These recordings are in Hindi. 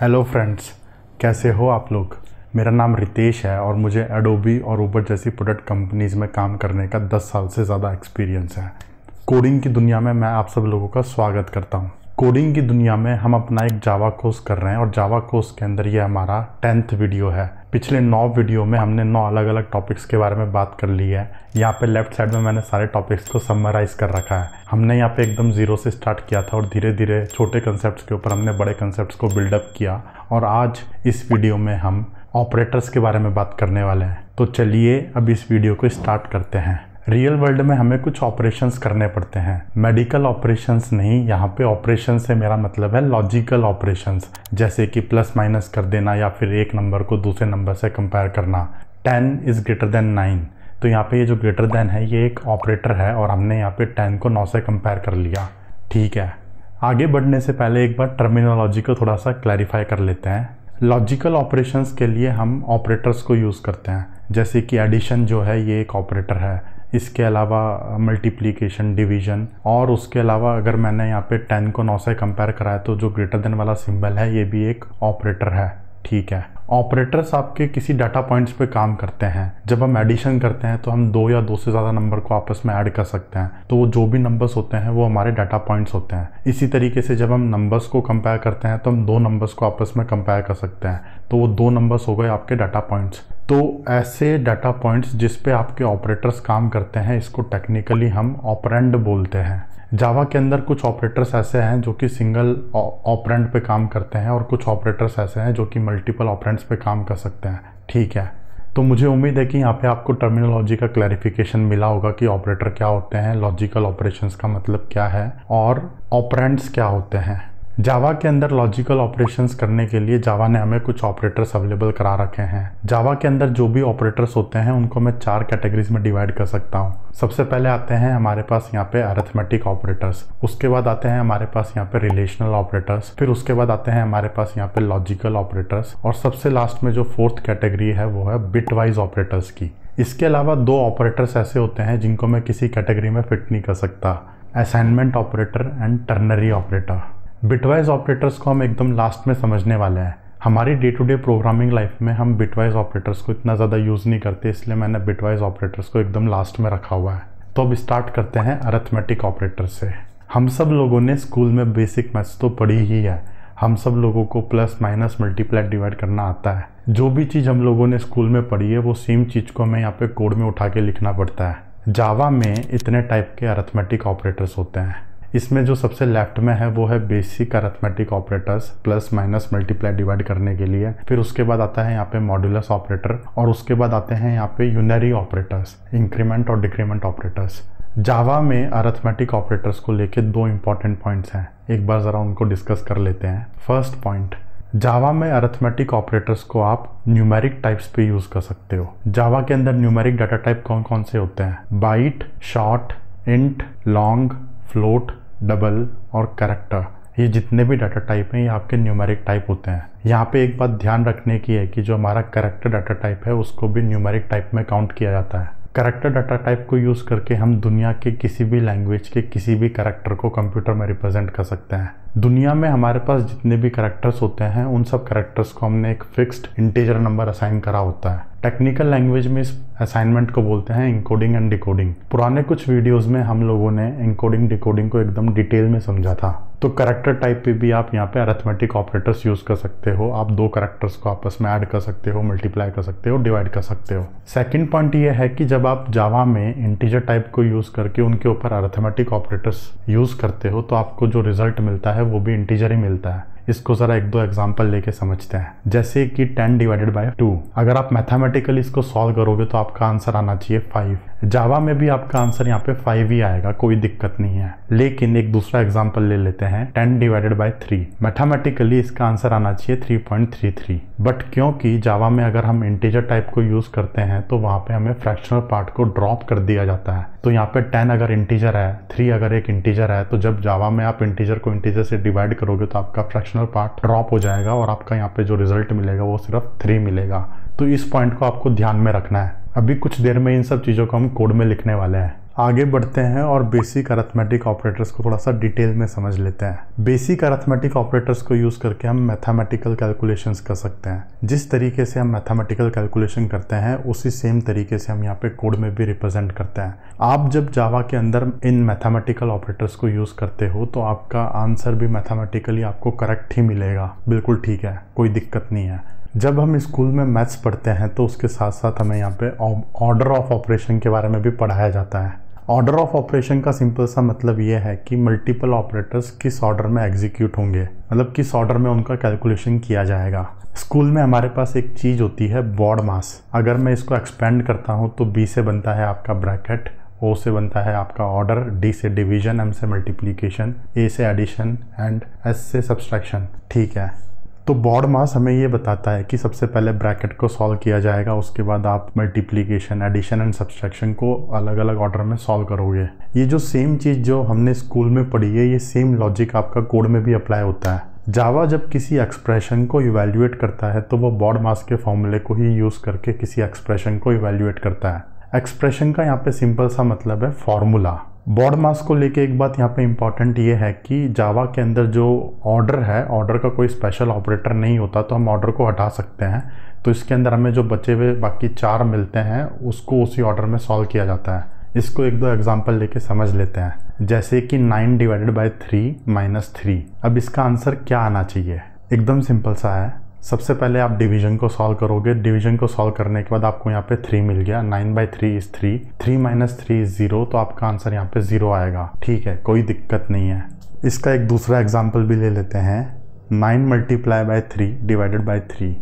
हेलो फ्रेंड्स कैसे हो आप लोग मेरा नाम रितेश है और मुझे एडोबी और ऊबर जैसी प्रोडक्ट कंपनीज़ में काम करने का 10 साल से ज़्यादा एक्सपीरियंस है कोडिंग की दुनिया में मैं आप सब लोगों का स्वागत करता हूँ कोडिंग की दुनिया में हम अपना एक जावा कोर्स कर रहे हैं और जावा कोर्स के अंदर ये हमारा टेंथ वीडियो है पिछले नौ वीडियो में हमने नौ अलग अलग टॉपिक्स के बारे में बात कर ली है यहाँ पे लेफ्ट साइड में मैंने सारे टॉपिक्स को समराइज कर रखा है हमने यहाँ पे एकदम जीरो से स्टार्ट किया था और धीरे धीरे छोटे कंसेप्ट के ऊपर हमने बड़े कंसेप्ट को बिल्डअप किया और आज इस वीडियो में हम ऑपरेटर्स के बारे में बात करने वाले हैं तो चलिए अब इस वीडियो को स्टार्ट करते हैं रियल वर्ल्ड में हमें कुछ ऑपरेशंस करने पड़ते हैं मेडिकल ऑपरेशंस नहीं यहाँ पे ऑपरेशन से मेरा मतलब है लॉजिकल ऑपरेशंस जैसे कि प्लस माइनस कर देना या फिर एक नंबर को दूसरे नंबर से कंपेयर करना ten is greater than nine तो यहाँ पे ये जो ग्रेटर देन है ये एक ऑपरेटर है और हमने यहाँ पे टेन को नौ से कंपेयर कर लिया ठीक है आगे बढ़ने से पहले एक बार टर्मिनोलॉजी को थोड़ा सा क्लैरिफाई कर लेते हैं लॉजिकल ऑपरेशंस के लिए हम ऑपरेटर्स को यूज़ करते हैं जैसे कि एडिशन जो है ये एक ऑपरेटर है इसके अलावा मल्टीप्लीकेशन डिवीजन और उसके अलावा अगर मैंने यहाँ पे टेन को नौ से कंपेयर कराया तो जो ग्रेटर देन वाला सिंबल है ये भी एक ऑपरेटर है ठीक है ऑपरेटर्स आपके किसी डाटा पॉइंट्स पे काम करते हैं जब हम एडिशन करते हैं तो हम दो या दो से ज़्यादा नंबर को आपस में ऐड कर सकते हैं तो वो जो भी नंबर्स होते हैं वो हमारे डाटा पॉइंट्स होते हैं इसी तरीके से जब हम नंबर्स को कंपेयर करते हैं तो हम दो नंबर्स को आपस में कंपेयर कर सकते हैं तो वो दो नंबर्स हो गए आपके डाटा पॉइंट्स तो ऐसे डाटा पॉइंट्स जिस पे आपके ऑपरेटर्स काम करते हैं इसको टेक्निकली हम ऑपरेंड बोलते हैं जावा के अंदर कुछ ऑपरेटर्स ऐसे हैं जो कि सिंगल ऑपरेंट पे काम करते हैं और कुछ ऑपरेटर्स ऐसे हैं जो कि मल्टीपल ऑपरेंट्स पे काम कर सकते हैं ठीक है तो मुझे उम्मीद है कि यहाँ पे आपको टर्मिनोलॉजी का क्लैरिफिकेशन मिला होगा कि ऑपरेटर क्या होते हैं लॉजिकल ऑपरेशंस का मतलब क्या है और ऑपरेंट्स क्या होते हैं जावा के अंदर लॉजिकल ऑपरेशंस करने के लिए जावा ने हमें कुछ ऑपरेटर्स अवेलेबल करा रखे हैं जावा के अंदर जो भी ऑपरेटर्स होते हैं उनको मैं चार कैटेगरीज में डिवाइड कर सकता हूँ सबसे पहले आते हैं हमारे पास यहाँ पे अरेथमेटिक ऑपरेटर्स उसके बाद आते हैं हमारे पास यहाँ पे रिलेशनल ऑपरेटर्स फिर उसके बाद आते हैं हमारे पास यहाँ पे लॉजिकल ऑपरेटर्स और सबसे लास्ट में जो फोर्थ कैटेगरी है वो है बिट वाइज ऑपरेटर्स की इसके अलावा दो ऑपरेटर्स ऐसे होते हैं जिनको मैं किसी कैटेगरी में फिट नहीं कर सकता assignment operator and ternary operator bitwise operators को हम एकदम लास्ट में समझने वाले हैं हमारी day to day programming life में हम बिटवाइज ऑपरेटर्स को इतना ज़्यादा यूज़ नहीं करते इसलिए मैंने बिटवाइज ऑपरेटर्स को एकदम लास्ट में रखा हुआ है तो अब स्टार्ट करते हैं अरथमेटिक ऑपरेटर से हम सब लोगों ने स्कूल में बेसिक मैथ्स तो पढ़ी ही है हम सब लोगों को प्लस माइनस मल्टीप्लाई डिवाइड करना आता है जो भी चीज़ हम लोगों ने स्कूल में पढ़ी है वो सेम चीज़ को हमें यहाँ पे कोड में उठा के लिखना पड़ता है जावा में इतने टाइप के अरथमेटिक ऑपरेटर्स होते हैं इसमें जो सबसे लेफ्ट में है वो है basic arithmetic operators plus minus multiply divide करने के लिए फिर उसके बाद आता है यहाँ पे मॉड्यूलस ऑपरेटर और उसके बाद आते हैं यहाँ पे यूनरी ऑपरेटर्स इंक्रीमेंट और डिक्रीमेंट ऑपरेटर्स जावा में अरेथमेटिक ऑपरेटर्स को लेके दो इंपॉर्टेंट पॉइंट्स हैं एक बार ज़रा उनको डिस्कस कर लेते हैं फर्स्ट पॉइंट जावा में अरेथमेटिक ऑपरेटर्स को आप न्यूमेरिक टाइप्स पे यूज़ कर सकते हो जावा के अंदर न्यूमेरिक डाटा टाइप कौन कौन से होते हैं byte short int long float double और करेक्टर ये जितने भी डाटा टाइप हैं ये आपके न्यूमेरिक टाइप होते हैं यहाँ पे एक बात ध्यान रखने की है कि जो हमारा करेक्टर डाटा टाइप है उसको भी न्यूमेरिक टाइप में काउंट किया जाता है करेक्टर डाटा टाइप को यूज़ करके हम दुनिया के किसी भी लैंग्वेज के किसी भी करेक्टर को कंप्यूटर में रिप्रेजेंट कर सकते हैं दुनिया में हमारे पास जितने भी करेक्टर्स होते हैं उन सब करेक्टर्स को हमने एक फिक्स्ड इंटीजर नंबर असाइन करा होता है टेक्निकल लैंग्वेज में इस असाइनमेंट को बोलते हैं इंकोडिंग एंड डिकोडिंग पुराने कुछ वीडियोस में हम लोगों ने इंकोडिंग डिकोडिंग को एकदम डिटेल में समझा था तो करेक्टर टाइप पे भी आप यहाँ पे अरेथमेटिक ऑपरेटर्स यूज़ कर सकते हो आप दो करेक्टर्स को आपस में ऐड कर सकते हो मल्टीप्लाई कर सकते हो डिवाइड कर सकते हो सेकेंड पॉइंट ये है कि जब आप जावा में इंटीजर टाइप को यूज़ करके उनके ऊपर अरेथमेटिक ऑपरेटर्स यूज़ करते हो तो आपको जो रिजल्ट मिलता है वो भी इंटीजर ही मिलता है इसको ज़रा एक दो एग्जाम्पल लेके समझते हैं जैसे कि टेन डिवाइडेड बाय टू अगर आप मैथमेटिकली इसको सॉल्व करोगे तो आपका आंसर आना चाहिए फाइव जावा में भी आपका आंसर यहाँ पे फाइव ही आएगा कोई दिक्कत नहीं है लेकिन एक दूसरा एग्जाम्पल ले लेते हैं ten divided by three mathematically इसका आंसर आना चाहिए three point three three but क्योंकि जावा में अगर हम इंटीजर टाइप को यूज़ करते हैं तो वहां पे हमें फ्रैक्शनल पार्ट को ड्रॉप कर दिया जाता है तो यहाँ पे टेन अगर इंटीजर है थ्री अगर एक इंटीजर है तो जब जावा में आप इंटीजर को इंटीजर से डिवाइड करोगे तो आपका फ्रैक्शनल पार्ट ड्रॉप हो जाएगा और आपका यहाँ पे जो रिजल्ट मिलेगा वो सिर्फ थ्री मिलेगा तो इस पॉइंट को आपको ध्यान में रखना है अभी कुछ देर में इन सब चीज़ों को हम कोड में लिखने वाले हैं आगे बढ़ते हैं और बेसिक अरथमेटिक ऑपरेटर्स को थोड़ा सा डिटेल में समझ लेते हैं बेसिक अरथमेटिक ऑपरेटर्स को यूज़ करके हम मैथमेटिकल कैलकुलेशंस कर सकते हैं जिस तरीके से हम मैथमेटिकल कैलकुलेशन करते हैं उसी सेम तरीके से हम यहाँ पे कोड में भी रिप्रेजेंट करते हैं आप जब जावा के अंदर इन मैथमेटिकल ऑपरेटर्स को यूज़ करते हो तो आपका आंसर भी मैथमेटिकली आपको करेक्ट ही मिलेगा बिल्कुल ठीक है कोई दिक्कत नहीं है जब हम स्कूल में मैथ्स पढ़ते हैं तो उसके साथ साथ हमें यहाँ पे ऑर्डर ऑफ ऑपरेशन के बारे में भी पढ़ाया जाता है ऑर्डर ऑफ ऑपरेशन का सिंपल सा मतलब ये है कि मल्टीपल ऑपरेटर्स किस ऑर्डर में एग्जीक्यूट होंगे मतलब किस ऑर्डर में उनका कैलकुलेशन किया जाएगा स्कूल में हमारे पास एक चीज़ होती है बॉड मास अगर मैं इसको एक्सपेंड करता हूँ तो बी से बनता है आपका ब्रैकेट ओ से बनता है आपका ऑर्डर डी से डिवीजन एम से मल्टीप्लीकेशन ए से एडिशन एंड एस से सब्सट्रैक्शन ठीक है तो बॉड मास हमें ये बताता है कि सबसे पहले ब्रैकेट को सॉल्व किया जाएगा उसके बाद आप मल्टीप्लीकेशन एडिशन एंड सब्सट्रैक्शन को अलग अलग ऑर्डर में सॉल्व करोगे ये जो सेम चीज़ जो हमने स्कूल में पढ़ी है ये सेम लॉजिक आपका कोड में भी अप्लाई होता है जावा जब किसी एक्सप्रेशन को इवेल्यूएट करता है तो वो बॉड मास के फॉर्मूले को ही यूज़ करके किसी एक्सप्रेशन को इवेल्यूएट करता है एक्सप्रेशन का यहाँ पे सिंपल सा मतलब है फॉर्मूला बॉड मास को लेके एक बात यहाँ पे इम्पॉर्टेंट ये है कि जावा के अंदर जो ऑर्डर है ऑर्डर का कोई स्पेशल ऑपरेटर नहीं होता तो हम ऑर्डर को हटा सकते हैं तो इसके अंदर हमें जो बचे हुए बाकी चार मिलते हैं उसको उसी ऑर्डर में सॉल्व किया जाता है इसको एक दो एग्जाम्पल लेके समझ लेते हैं जैसे कि nine divided by three minus three अब इसका आंसर क्या आना चाहिए एकदम सिंपल सा है सबसे पहले आप डिवीजन को सॉल्व करोगे डिवीजन को सॉल्व करने के बाद आपको यहाँ पे थ्री मिल गया nine by three is three three minus three is zero तो आपका आंसर यहाँ पे जीरो आएगा ठीक है कोई दिक्कत नहीं है इसका एक दूसरा एग्जाम्पल भी ले लेते हैं nine multiply by three divided by three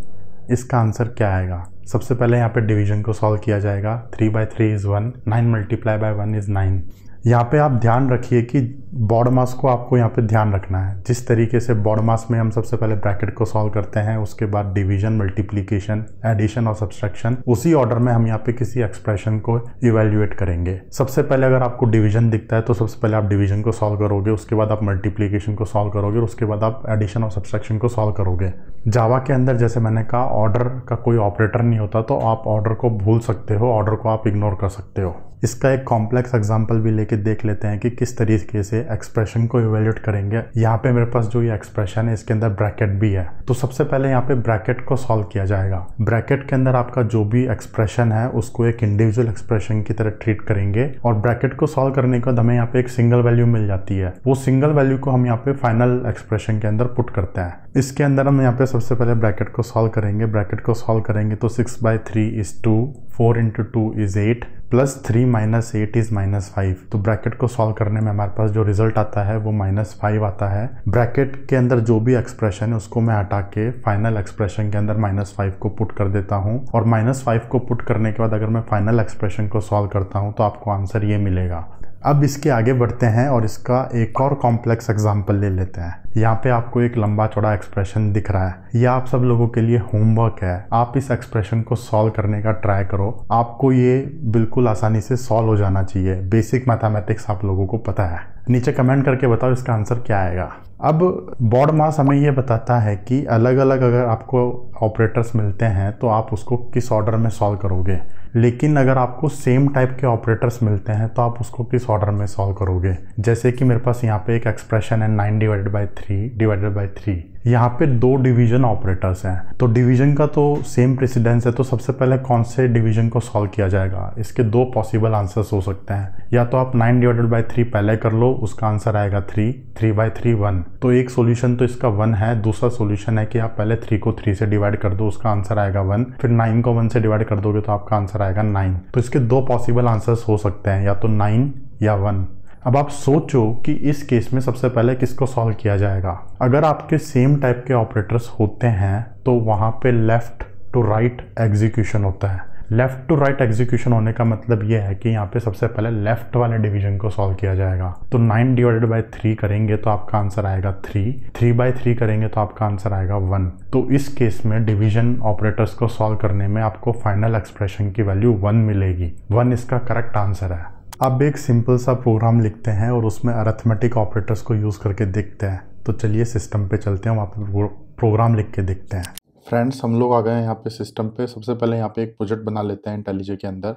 इसका आंसर क्या आएगा सबसे पहले यहाँ पे डिवीजन को सॉल्व किया जाएगा three by three is one nine multiply by one is nine यहाँ पे आप ध्यान रखिए कि बॉड मास को आपको यहाँ पे ध्यान रखना है जिस तरीके से बॉड मास में हम सबसे पहले ब्रैकेट को सॉल्व करते हैं उसके बाद डिवीजन मल्टीप्लीकेशन एडिशन और सब्सट्रैक्शन उसी ऑर्डर में हम यहाँ पे किसी एक्सप्रेशन को इवेल्युएट करेंगे सबसे पहले अगर आपको डिवीजन दिखता है तो सबसे पहले आप डिवीजन को सॉल्व करोगे उसके बाद आप मल्टीप्लीकेशन को सॉल्व करोगे और उसके बाद आप एडिशन और सब्सट्रैक्शन को सॉल्व करोगे जावा के अंदर जैसे मैंने कहा ऑर्डर का कोई ऑपरेटर नहीं होता तो आप ऑर्डर को भूल सकते हो ऑर्डर को आप इग्नोर कर सकते हो इसका एक कॉम्प्लेक्स एग्जाम्पल भी लेके देख लेते हैं कि किस तरीके से एक्सप्रेशन को इवेल्यूट करेंगे यहाँ पे मेरे पास जो ये एक्सप्रेशन है इसके अंदर ब्रैकेट भी है तो सबसे पहले यहाँ पे ब्रैकेट को सॉल्व किया जाएगा ब्रैकेट के अंदर आपका जो भी एक्सप्रेशन है उसको एक इंडिविजुअल एक्सप्रेशन की तरह ट्रीट करेंगे और ब्रैकेट को सॉल्व करने के बाद हमें यहाँ पे एक सिंगल वैल्यू मिल जाती है वो सिंगल वैल्यू को हम यहाँ पे फाइनल एक्सप्रेशन के अंदर पुट करते हैं इसके अंदर हम यहाँ पे सबसे पहले ब्रैकेट को सॉल्व करेंगे ब्रैकेट को सॉल्व करेंगे तो six by three is two four into two is eight plus three minus eight is minus five तो ब्रैकेट को सॉल्व करने में हमारे पास जो रिजल्ट आता है वो माइनस फाइव आता है ब्रैकेट के अंदर जो भी एक्सप्रेशन है उसको मैं हटा के फाइनल एक्सप्रेशन के अंदर माइनस फाइव को पुट कर देता हूँ और माइनस फाइव को पुट करने के बाद अगर मैं फाइनल एक्सप्रेशन को सॉल्व करता हूँ तो आपको आंसर ये मिलेगा अब इसके आगे बढ़ते हैं और इसका एक और कॉम्प्लेक्स एग्जाम्पल ले लेते हैं यहाँ पे आपको एक लंबा चौड़ा एक्सप्रेशन दिख रहा है ये आप सब लोगों के लिए होमवर्क है आप इस एक्सप्रेशन को सॉल्व करने का ट्राई करो आपको ये बिल्कुल आसानी से सॉल्व हो जाना चाहिए बेसिक मैथमेटिक्स आप लोगों को पता है नीचे कमेंट करके बताओ इसका आंसर क्या आएगा अब बॉर्ड मास हमें यह बताता है कि अलग अलग अगर आपको ऑपरेटर्स मिलते हैं तो आप उसको किस ऑर्डर में सॉल्व करोगे लेकिन अगर आपको सेम टाइप के ऑपरेटर्स मिलते हैं तो आप उसको किस ऑर्डर में सॉल्व करोगे जैसे कि मेरे पास यहाँ पे एक एक्सप्रेशन है nine divide by three divided by three यहाँ पे दो डिवीजन ऑपरेटर्स हैं तो डिवीजन का तो सेम प्रेसिडेंस है तो सबसे पहले कौन से डिवीजन को सॉल्व किया जाएगा इसके दो पॉसिबल आंसर्स हो सकते हैं या तो आप नाइन डिवाइडेड बाई थ्री पहले कर लो उसका आंसर आएगा three three by three one तो एक सोल्यूशन तो इसका वन है दूसरा सोल्यूशन है कि आप पहले थ्री को थ्री से डिवाइड कर दो उसका आंसर आएगा वन फिर नाइन को वन से डिवाइड कर दोगे तो आपका आंसर आएगा नाइन तो इसके दो पॉसिबल आंसर्स हो सकते हैं या तो नाइन या वन अब आप सोचो कि इस केस में सबसे पहले किसको सॉल्व किया जाएगा अगर आपके सेम टाइप के ऑपरेटर्स होते हैं तो वहाँ पे लेफ़्ट टू राइट एग्जीक्यूशन होता है लेफ़्ट टू राइट एग्जीक्यूशन होने का मतलब ये है कि यहाँ पे सबसे पहले लेफ़्ट वाले डिवीजन को सॉल्व किया जाएगा तो नाइन डिवाइडेड बाई थ्री करेंगे तो आपका आंसर आएगा थ्री थ्री बाई थ्री करेंगे तो आपका आंसर आएगा वन तो इस केस में डिवीजन ऑपरेटर्स को सॉल्व करने में आपको फाइनल एक्सप्रेशन की वैल्यू वन मिलेगी वन इसका करेक्ट आंसर है अब एक सिंपल सा प्रोग्राम लिखते हैं और उसमें अरथमेटिक ऑपरेटर्स को यूज़ करके देखते हैं तो चलिए सिस्टम पे चलते हैं वहाँ पे प्रोग्राम लिख के देखते हैं फ्रेंड्स हम लोग आ गए हैं यहाँ पे सिस्टम पे सबसे पहले यहाँ पे एक प्रोजेक्ट बना लेते हैं इंटेलिजे के अंदर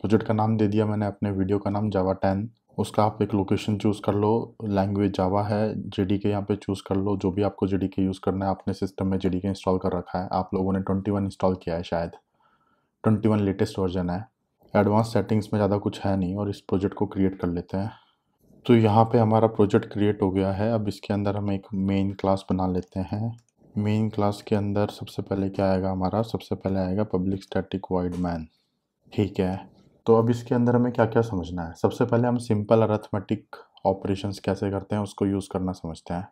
प्रोजेक्ट का नाम दे दिया मैंने अपने वीडियो का नाम जावा टेन उसका आप एक लोकेशन चूज़ कर लो लैंग्वेज जावा है जे डी के यहाँ पर चूज़ कर लो जो भी आपको जे डी के यूज़ करना है आपने सिस्टम में जे डी के इंस्टॉल कर रखा है आप लोगों ने ट्वेंटी वन इंस्टॉल किया है शायद ट्वेंटी वन लेटेस्ट वर्जन है एडवांस सेटिंग्स में ज़्यादा कुछ है नहीं और इस प्रोजेक्ट को क्रिएट कर लेते हैं तो यहाँ पे हमारा प्रोजेक्ट क्रिएट हो गया है अब इसके अंदर हम एक मेन क्लास बना लेते हैं मेन क्लास के अंदर सबसे पहले क्या आएगा हमारा सबसे पहले आएगा पब्लिक स्टैटिक वाइड मैन ठीक है तो अब इसके अंदर हमें क्या क्या समझना है सबसे पहले हम सिंपल अरथमेटिक ऑपरेशंस कैसे करते हैं उसको यूज़ करना समझते हैं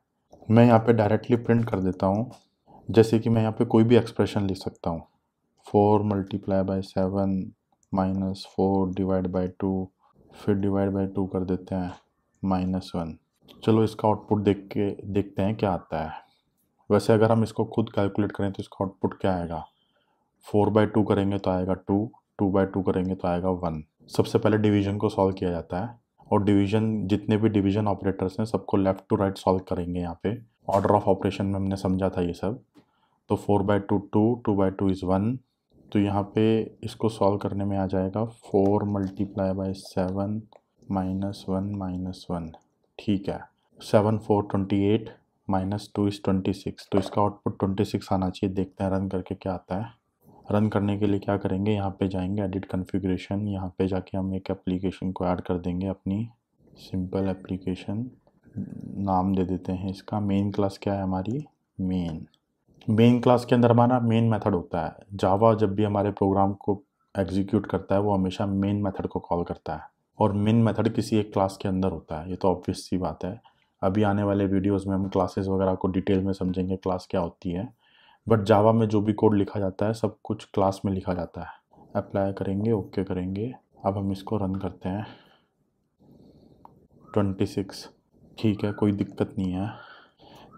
मैं यहाँ पे डायरेक्टली प्रिंट कर देता हूँ जैसे कि मैं यहाँ पे कोई भी एक्सप्रेशन लिख सकता हूँ four multiply by seven minus four divide by two फिर डिवाइड बाई टू कर देते हैं माइनस वन चलो इसका आउटपुट देख के देखते हैं क्या आता है वैसे अगर हम इसको खुद कैलकुलेट करें तो इसका आउटपुट क्या आएगा फोर बाई टू करेंगे तो आएगा टू टू बाई टू करेंगे तो आएगा वन सबसे पहले डिवीजन को सॉल्व किया जाता है और डिवीजन जितने भी डिवीजन ऑपरेटर्स हैं सबको लेफ़्ट टू राइट सॉल्व करेंगे यहाँ पे ऑर्डर ऑफ ऑपरेशन में हमने समझा था ये सब तो four by two two two by two is one तो यहाँ पे इसको सॉल्व करने में आ जाएगा four multiply by seven minus one minus one ठीक है seven four twenty eight minus two is twenty six तो इसका आउटपुट ट्वेंटी सिक्स आना चाहिए देखते हैं रन करके क्या आता है रन करने के लिए क्या करेंगे यहाँ पे जाएंगे एडिट कन्फिग्रेशन यहाँ पे जाके हम एक एप्लीकेशन को ऐड कर देंगे अपनी सिंपल एप्लीकेशन नाम दे देते हैं इसका मेन क्लास क्या है हमारी मेन मेन क्लास के अंदर हमारा मेन मेथड होता है जावा जब भी हमारे प्रोग्राम को एग्जीक्यूट करता है वो हमेशा मेन मेथड को कॉल करता है और मेन मेथड किसी एक क्लास के अंदर होता है ये तो ऑब्वियस सी बात है अभी आने वाले वीडियोस में हम क्लासेस वगैरह को डिटेल में समझेंगे क्लास क्या होती है बट जावा में जो भी कोड लिखा जाता है सब कुछ क्लास में लिखा जाता है अप्लाई करेंगे ओके okay करेंगे अब हम इसको रन करते हैं ट्वेंटी सिक्स ठीक है कोई दिक्कत नहीं है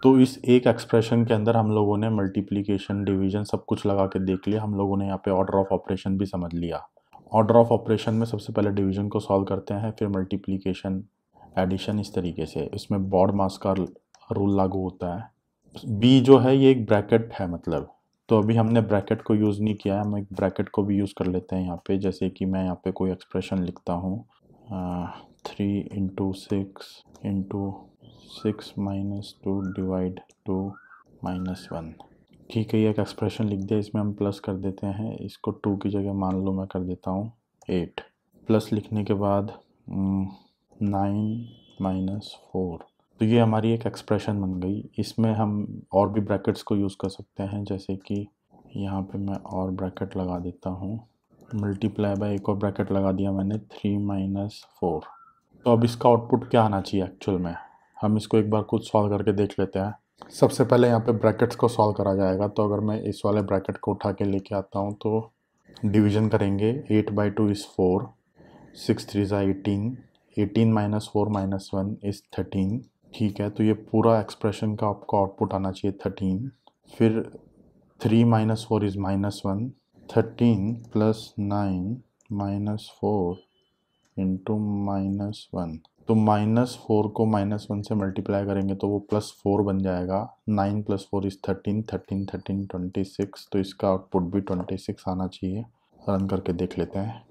तो इस एक एक्सप्रेशन के अंदर हम लोगों ने मल्टीप्लीकेशन डिवीजन सब कुछ लगा के देख लिया हम लोगों ने यहाँ पे ऑर्डर ऑफ ऑपरेशन भी समझ लिया ऑर्डर ऑफ ऑपरेशन में सबसे पहले डिवीजन को सॉल्व करते हैं फिर मल्टीप्लीकेशन एडिशन इस तरीके से इसमें बॉड मास का रूल लागू होता है बी जो है ये एक ब्रैकेट है मतलब तो अभी हमने ब्रैकेट को यूज़ नहीं किया है हम एक ब्रैकेट को भी यूज़ कर लेते हैं यहाँ पे जैसे कि मैं यहाँ पे कोई एक्सप्रेशन लिखता हूँ three into six into six minus two divide two minus one ठीक है ये एक एक्सप्रेशन लिख दिया इसमें हम प्लस कर देते हैं इसको टू की जगह मान लो मैं कर देता हूँ एट प्लस लिखने के बाद नाइन माइनस फोर तो ये हमारी एक एक्सप्रेशन बन गई इसमें हम और भी ब्रैकेट्स को यूज़ कर सकते हैं जैसे कि यहाँ पे मैं और ब्रैकेट लगा देता हूँ मल्टीप्लाई बाय एक और ब्रैकेट लगा दिया मैंने थ्री माइनस फोर तो अब इसका आउटपुट क्या आना चाहिए एक्चुअल में हम इसको एक बार खुद सॉल्व करके देख लेते हैं सबसे पहले यहाँ पे ब्रैकेट्स को सॉल्व करा जाएगा तो अगर मैं इस वाले ब्रैकेट को उठा के लेके आता हूँ तो डिवीजन करेंगे eight by two is four six three ज़ा eighteen eighteen minus four minus one is thirteen ठीक है तो ये पूरा एक्सप्रेशन का आपको आउटपुट आना चाहिए थर्टीन फिर three minus four is minus one thirteen plus nine minus four into minus one तो माइनस फोर को माइनस वन से मल्टीप्लाई करेंगे तो वो प्लस फोर बन जाएगा nine plus four is thirteen thirteen thirteen twenty six तो इसका आउटपुट भी ट्वेंटी सिक्स आना चाहिए रन करके देख लेते हैं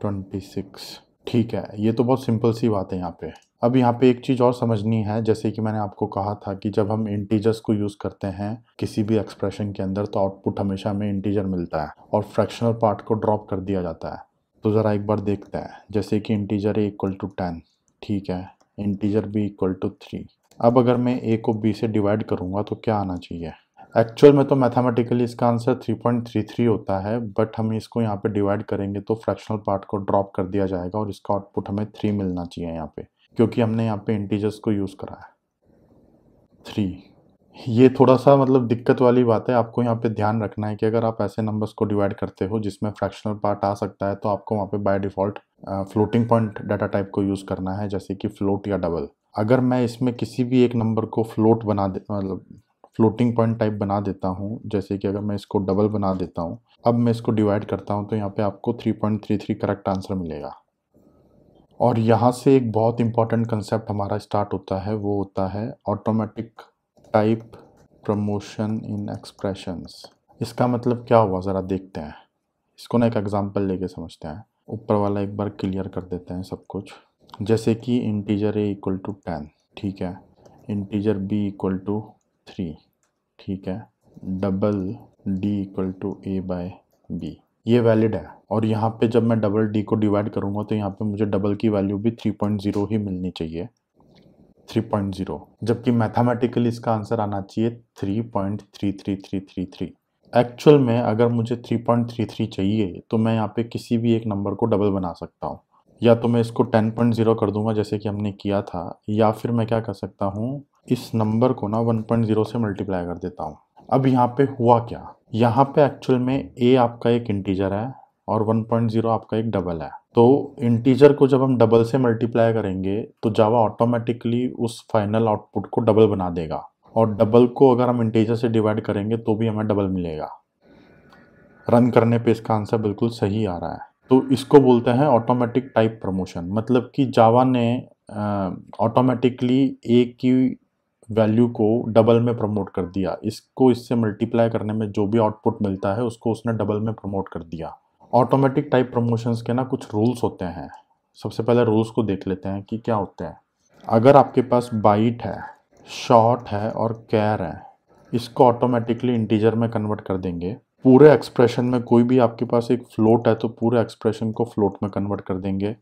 ट्वेंटी सिक्स ठीक है ये तो बहुत सिंपल सी बात है यहाँ पे अब यहाँ पे एक चीज़ और समझनी है जैसे कि मैंने आपको कहा था कि जब हम इंटीजर्स को यूज़ करते हैं किसी भी एक्सप्रेशन के अंदर तो आउटपुट हमेशा हमें इंटीजर मिलता है और फ्रैक्शनल पार्ट को ड्रॉप कर दिया जाता है तो ज़रा एक बार देखते हैं जैसे कि integer A equal to ten ठीक है integer B equal to three अब अगर मैं ए को बी से डिवाइड करूँगा तो क्या आना चाहिए एक्चुअल में तो मैथमेटिकली इसका answer three three point three होता है बट हम इसको यहाँ पे डिवाइड करेंगे तो फ्रैक्शनल पार्ट को ड्रॉप कर दिया जाएगा और इसका आउटपुट हमें थ्री मिलना चाहिए यहाँ पे क्योंकि हमने यहाँ पे इंटीजर्स को यूज़ करा है थ्री ये थोड़ा सा मतलब दिक्कत वाली बात है आपको यहाँ पे ध्यान रखना है कि अगर आप ऐसे नंबर्स को डिवाइड करते हो जिसमें फ्रैक्शनल पार्ट आ सकता है तो आपको वहाँ पे by default floating point data type को यूज़ करना है जैसे कि फ्लोट या डबल अगर मैं इसमें किसी भी एक नंबर को फ्लोट बना दे मतलब फ्लोटिंग पॉइंट टाइप बना देता हूँ जैसे कि अगर मैं इसको डबल बना देता हूँ अब मैं इसको डिवाइड करता हूँ तो यहाँ पे आपको 3.33 करेक्ट आंसर मिलेगा और यहाँ से एक बहुत इंपॉर्टेंट कंसेप्ट हमारा स्टार्ट होता है वो होता है automatic type promotion in expressions इसका मतलब क्या हुआ ज़रा देखते हैं इसको ना एक एग्ज़ाम्पल लेके समझते हैं ऊपर वाला एक बार क्लियर कर देते हैं सब कुछ जैसे कि integer A equal to ten ठीक है integer B equal to three ठीक है double d equal to a by b ये वैलिड है और यहाँ पे जब मैं डबल डी को डिवाइड करूँगा तो यहाँ पे मुझे डबल की वैल्यू भी थ्री पॉइंट जीरो ही मिलनी चाहिए 3.0 जबकि मैथमेटिकली इसका आंसर आना चाहिए 3.33333 एक्चुअल में अगर मुझे 3.33 चाहिए तो मैं यहाँ पे किसी भी एक नंबर को डबल बना सकता हूँ या तो मैं इसको 10.0 कर दूंगा जैसे कि हमने किया था या फिर मैं क्या कर सकता हूँ इस नंबर को ना 1.0 से मल्टीप्लाई कर देता हूँ अब यहाँ पे हुआ क्या यहाँ पे एक्चुअल में ए आपका एक इंटीजर है और 1.0 आपका एक डबल है तो इंटीजर को जब हम डबल से मल्टीप्लाई करेंगे तो जावा ऑटोमेटिकली उस फाइनल आउटपुट को डबल बना देगा और डबल को अगर हम इंटीजर से डिवाइड करेंगे तो भी हमें डबल मिलेगा रन करने पे इसका आंसर बिल्कुल सही आ रहा है तो इसको बोलते हैं ऑटोमेटिक टाइप प्रमोशन मतलब कि जावा ने ऑटोमेटिकली एक की वैल्यू को डबल में प्रमोट कर दिया इसको इससे मल्टीप्लाई करने में जो भी आउटपुट मिलता है उसको उसने डबल में प्रमोट कर दिया ऑटोमेटिक टाइप प्रमोशंस के ना कुछ रूल्स होते हैं सबसे पहले रूल्स को देख लेते हैं कि क्या होते हैं अगर आपके पास बाइट है शॉर्ट है और कैर है इसको ऑटोमेटिकली इंटीजर में कन्वर्ट कर देंगे पूरे एक्सप्रेशन में कोई भी आपके पास एक फ्लोट है तो पूरे एक्सप्रेशन को फ्लोट में कन्वर्ट कर देंगे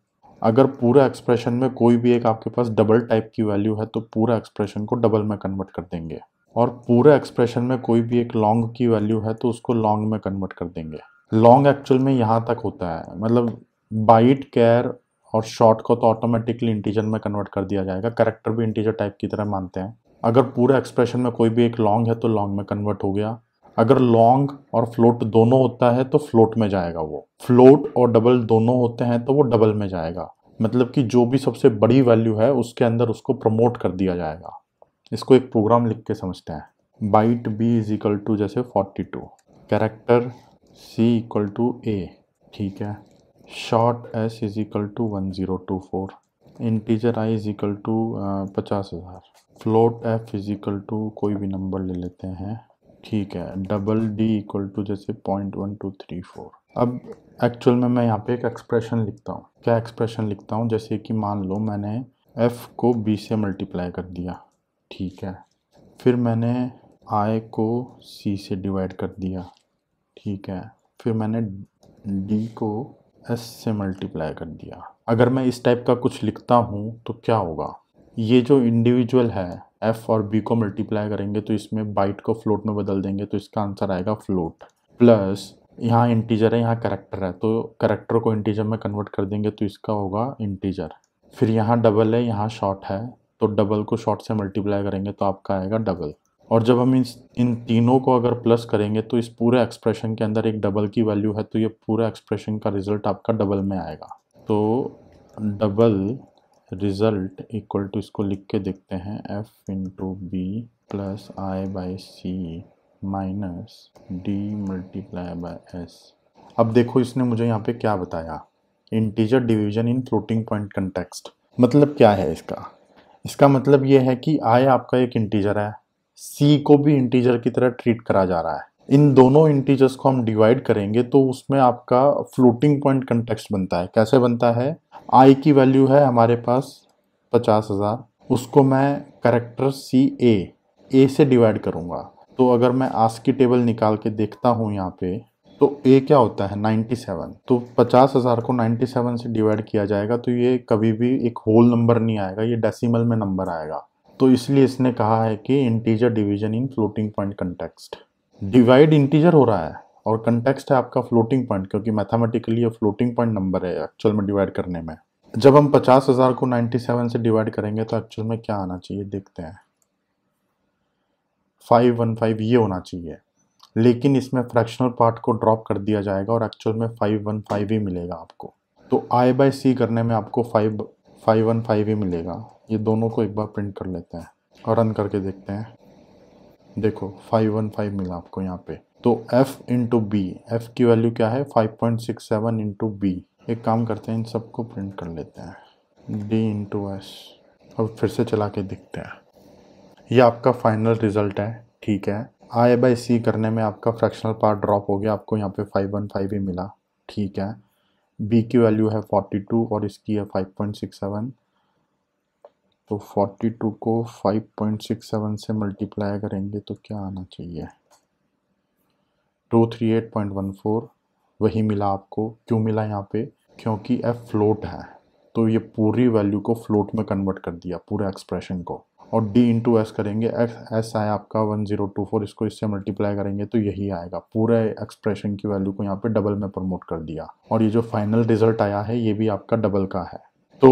अगर पूरे एक्सप्रेशन में कोई भी एक आपके पास डबल टाइप की वैल्यू है तो पूरा एक्सप्रेशन को डबल में कन्वर्ट कर देंगे और पूरे एक्सप्रेशन में कोई भी एक लॉन्ग की वैल्यू है तो उसको लॉन्ग में कन्वर्ट कर देंगे लॉन्ग एक्चुअल में यहाँ तक होता है मतलब बाइट कैर और शॉर्ट को तो ऑटोमेटिकली इंटीजर में कन्वर्ट कर दिया जाएगा करेक्टर भी इंटीजर टाइप की तरह मानते हैं अगर पूरे एक्सप्रेशन में कोई भी एक लॉन्ग है तो लॉन्ग में कन्वर्ट हो गया अगर लॉन्ग और फ्लोट दोनों होता है तो फ्लोट में जाएगा वो फ्लोट और डबल दोनों होते हैं तो वो डबल में जाएगा मतलब कि जो भी सबसे बड़ी वैल्यू है उसके अंदर उसको प्रमोट कर दिया जाएगा इसको एक प्रोग्राम लिख के समझते हैं byte b is equal to जैसे 42 character c equal to a ठीक है short s is equal to one zero two four integer i is equal to पचास हज़ार float f is equal to कोई भी नंबर ले लेते हैं ठीक है डबल डी इक्वल टू जैसे point one two three four अब एक्चुअल में मैं यहाँ पे एक एक्सप्रेशन लिखता हूँ क्या एक्सप्रेशन लिखता हूँ जैसे कि मान लो मैंने एफ़ को बी से मल्टीप्लाई कर दिया ठीक है फिर मैंने आई को सी से डिवाइड कर दिया ठीक है फिर मैंने डी को एस से मल्टीप्लाई कर दिया अगर मैं इस टाइप का कुछ लिखता हूँ तो क्या होगा ये जो इंडिविजुअल है एफ और बी को मल्टीप्लाई करेंगे तो इसमें बाइट को फ्लोट में बदल देंगे तो इसका आंसर आएगा फ्लोट प्लस यहाँ इंटीजर है यहाँ करेक्टर है तो करेक्टर को इंटीजर में कन्वर्ट कर देंगे तो इसका होगा इंटीजर फिर यहाँ डबल है यहाँ शॉर्ट है तो डबल को शॉर्ट से मल्टीप्लाई करेंगे तो आपका आएगा डबल और जब हम इस इन तीनों को अगर प्लस करेंगे तो इस पूरे एक्सप्रेशन के अंदर एक डबल की वैल्यू है तो ये पूरा एक्सप्रेशन का रिज़ल्ट आपका डबल में आएगा तो डबल रिज़ल्ट इक्वल टू इसको लिख के देखते हैं f into b plus i by c minus d multiply by s अब देखो इसने मुझे यहाँ पे क्या बताया integer division in floating point context मतलब क्या है इसका इसका मतलब ये है कि आई आपका एक इंटीजर है सी को भी इंटीजर की तरह ट्रीट करा जा रहा है इन दोनों इंटीजर्स को हम डिवाइड करेंगे तो उसमें आपका फ्लोटिंग पॉइंट कंटेक्स बनता है कैसे बनता है आई की वैल्यू है हमारे पास पचास हज़ार उसको मैं करेक्टर सी ए ए से डिवाइड करूँगा तो अगर मैं आस की टेबल निकाल के देखता हूँ यहाँ पे तो ए क्या होता है 97 तो पचास हज़ार को 97 से डिवाइड किया जाएगा तो ये कभी भी एक होल नंबर नहीं आएगा ये डेसिमल में नंबर आएगा तो इसलिए इसने कहा है कि integer division in floating point context divide integer हो रहा है और कंटेक्सट है आपका फ्लोटिंग पॉइंट क्योंकि मैथमेटिकली ये फ्लोटिंग पॉइंट नंबर है एक्चुअल में डिवाइड करने में जब हम पचास हज़ार को नाइन्टी सेवन से डिवाइड करेंगे तो एक्चुअल में क्या आना चाहिए देखते हैं फाइव वन फाइव ये होना चाहिए लेकिन इसमें फ्रैक्शनल पार्ट को ड्रॉप कर दिया जाएगा और एक्चुअल में फाइव वन फाइव ही मिलेगा आपको तो आई बाई सी करने में आपको फाइव फाइव वन फाइव ही मिलेगा ये दोनों को एक बार प्रिंट कर लेते हैं और रन करके देखते हैं देखो फाइव वन फाइव मिला आपको यहाँ पे तो f इंटू बी एफ की वैल्यू क्या है five point six seven into b एक काम करते हैं इन सबको प्रिंट कर लेते हैं d इंटू एस अब फिर से चला के देखते हैं ये आपका फाइनल रिजल्ट है ठीक है आई बाई सी करने में आपका फ्रैक्शनल पार्ट ड्रॉप हो गया आपको यहाँ पे फाइव वन फाइव ही मिला ठीक है बी की वैल्यू है फोर्टी टू और इसकी है फाइव पॉइंट सिक्स सेवन तो 42 को 5.67 से मल्टीप्लाई करेंगे तो क्या आना चाहिए 238.14 वही मिला आपको क्यों मिला यहाँ पे क्योंकि f फ्लोट है तो ये पूरी वैल्यू को फ्लोट में कन्वर्ट कर दिया पूरे एक्सप्रेशन को और d इंटू एस करेंगे एफ एस आया आपका 1024 इसको इससे मल्टीप्लाई करेंगे तो यही आएगा पूरे एक्सप्रेशन की वैल्यू को यहाँ पे डबल में प्रमोट कर दिया और ये जो फाइनल रिजल्ट आया है ये भी आपका डबल का है तो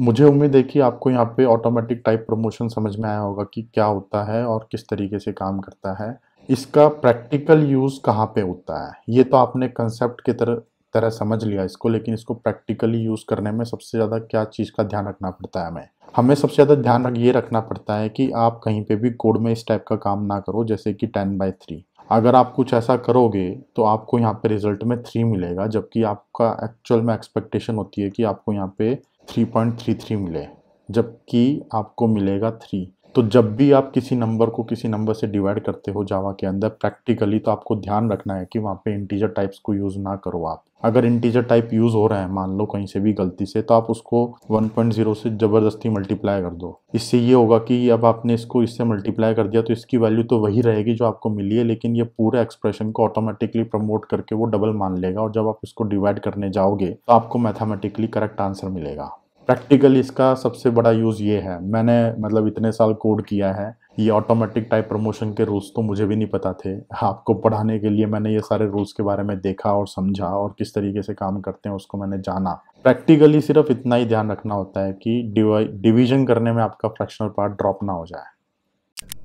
मुझे उम्मीद है कि आपको यहाँ पे ऑटोमेटिक टाइप प्रमोशन समझ में आया होगा कि क्या होता है और किस तरीके से काम करता है इसका प्रैक्टिकल यूज़ कहाँ पे होता है ये तो आपने कंसेप्ट की तरह तरह समझ लिया इसको लेकिन इसको प्रैक्टिकली यूज़ करने में सबसे ज़्यादा क्या चीज़ का ध्यान रखना पड़ता है हमें हमें सबसे ज़्यादा ध्यान रख ये रखना पड़ता है कि आप कहीं पे भी कोड में इस टाइप का काम ना करो जैसे कि टेन बाई थ्री अगर आप कुछ ऐसा करोगे तो आपको यहाँ पे रिजल्ट में थ्री मिलेगा जबकि आपका एक्चुअल में एक्सपेक्टेशन होती है कि आपको यहाँ पे 3.33 मिले जबकि आपको मिलेगा थ्री तो जब भी आप किसी नंबर को किसी नंबर से डिवाइड करते हो जावा के अंदर प्रैक्टिकली तो आपको ध्यान रखना है कि वहाँ पे इंटीजर टाइप्स को यूज़ ना करो आप अगर इंटीजर टाइप यूज़ हो रहा है मान लो कहीं से भी गलती से तो आप उसको 1.0 से ज़बरदस्ती मल्टीप्लाई कर दो इससे ये होगा कि अब आपने इसको इससे मल्टीप्लाई कर दिया तो इसकी वैल्यू तो वही रहेगी जो आपको मिली है लेकिन ये पूरे एक्सप्रेशन को ऑटोमेटिकली प्रमोट करके वो डबल मान लेगा और जब आप इसको डिवाइड करने जाओगे तो आपको मैथमेटिकली करेक्ट आंसर मिलेगा प्रैक्टिकल इसका सबसे बड़ा यूज़ ये है मैंने मतलब इतने साल कोड किया है ये ऑटोमेटिक टाइप प्रमोशन के रूल्स तो मुझे भी नहीं पता थे आपको पढ़ाने के लिए मैंने ये सारे रूल्स के बारे में देखा और समझा और किस तरीके से काम करते हैं उसको मैंने जाना प्रैक्टिकली सिर्फ इतना ही ध्यान रखना होता है कि डिवीजन करने में आपका फ्रैक्शनल पार्ट ड्रॉप ना हो जाए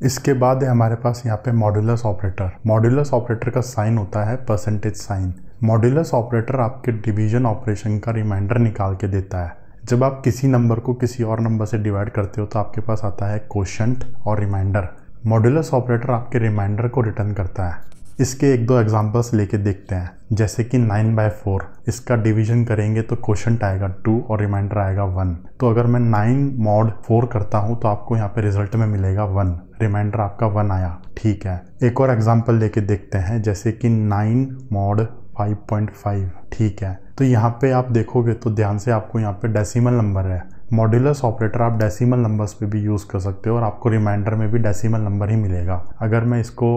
इसके बाद है हमारे पास यहाँ पे मॉड्यूलस ऑपरेटर मॉड्यूलस ऑपरेटर का साइन होता है परसेंटेज साइन मॉड्यूलस ऑपरेटर आपके डिवीजन ऑपरेशन का रिमाइंडर निकाल के देता है जब आप किसी नंबर को किसी और नंबर से डिवाइड करते हो तो आपके पास आता है क्वेश्चंट और रिमाइंडर मॉड्यूलस ऑपरेटर आपके रिमाइंडर को रिटर्न करता है इसके एक दो एग्जांपल्स लेके देखते हैं जैसे कि नाइन बाय फोर इसका डिवीजन करेंगे तो क्वेश्चन आएगा टू और रिमाइंडर आएगा वन तो अगर मैं नाइन मॉड फोर करता हूँ तो आपको यहाँ पे रिजल्ट में मिलेगा वन रिमाइंडर आपका वन आया ठीक है एक और एग्जाम्पल लेके देखते हैं जैसे कि नाइन मॉड फाइव ठीक है तो यहाँ पे आप देखोगे तो ध्यान से आपको यहाँ पे डेसिमल नंबर है मॉड्यूलस ऑपरेटर आप डेसिमल नंबर्स पे भी यूज़ कर सकते हो और आपको रिमाइंडर में भी डेसिमल नंबर ही मिलेगा अगर मैं इसको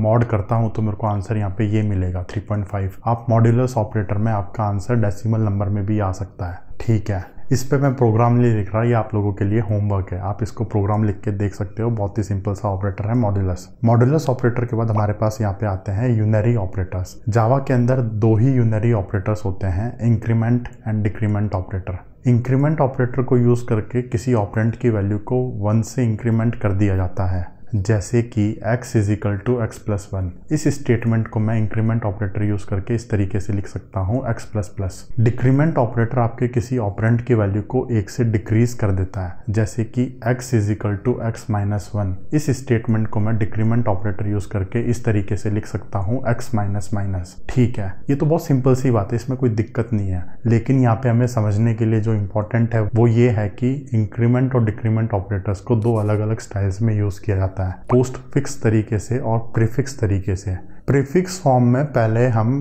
मॉड uh, करता हूँ तो मेरे को आंसर यहाँ पे ये मिलेगा 3.5 आप मॉड्यूलस ऑपरेटर में आपका आंसर डेसिमल नंबर में भी आ सकता है ठीक है इस पर मैं प्रोग्राम नहीं लिख रहा ये आप लोगों के लिए होमवर्क है आप इसको प्रोग्राम लिख के देख सकते हो बहुत ही सिंपल सा ऑपरेटर है मॉड्यूलस मॉड्यूलस ऑपरेटर के बाद हमारे पास यहाँ पे आते हैं यूनरी ऑपरेटर्स जावा के अंदर दो ही यूनरी ऑपरेटर्स होते हैं increment and decrement operator increment operator को यूज़ करके किसी ऑपरेंट की वैल्यू को वन से इंक्रीमेंट कर दिया जाता है जैसे कि x is equal to x plus one इस स्टेटमेंट को मैं इंक्रीमेंट ऑपरेटर यूज करके इस तरीके से लिख सकता हूँ x plus plus decrement operator आपके किसी ऑपरेंट की वैल्यू को एक से डिक्रीज कर देता है जैसे कि x is equal to x minus one इस स्टेटमेंट को मैं डिक्रीमेंट ऑपरेटर यूज करके इस तरीके से लिख सकता हूँ x माइनस माइनस ठीक है ये तो बहुत सिंपल सी बात है इसमें कोई दिक्कत नहीं है लेकिन यहाँ पे हमें समझने के लिए जो इंपॉर्टेंट है वो ये है कि इंक्रीमेंट और डिक्रीमेंट ऑपरेटर्स को दो अलग अलग स्टाइल्स में यूज किया जाता है है पोस्ट फिक्स तरीके से और प्रीफिक्स तरीके से प्रीफिक्स फॉर्म में पहले हम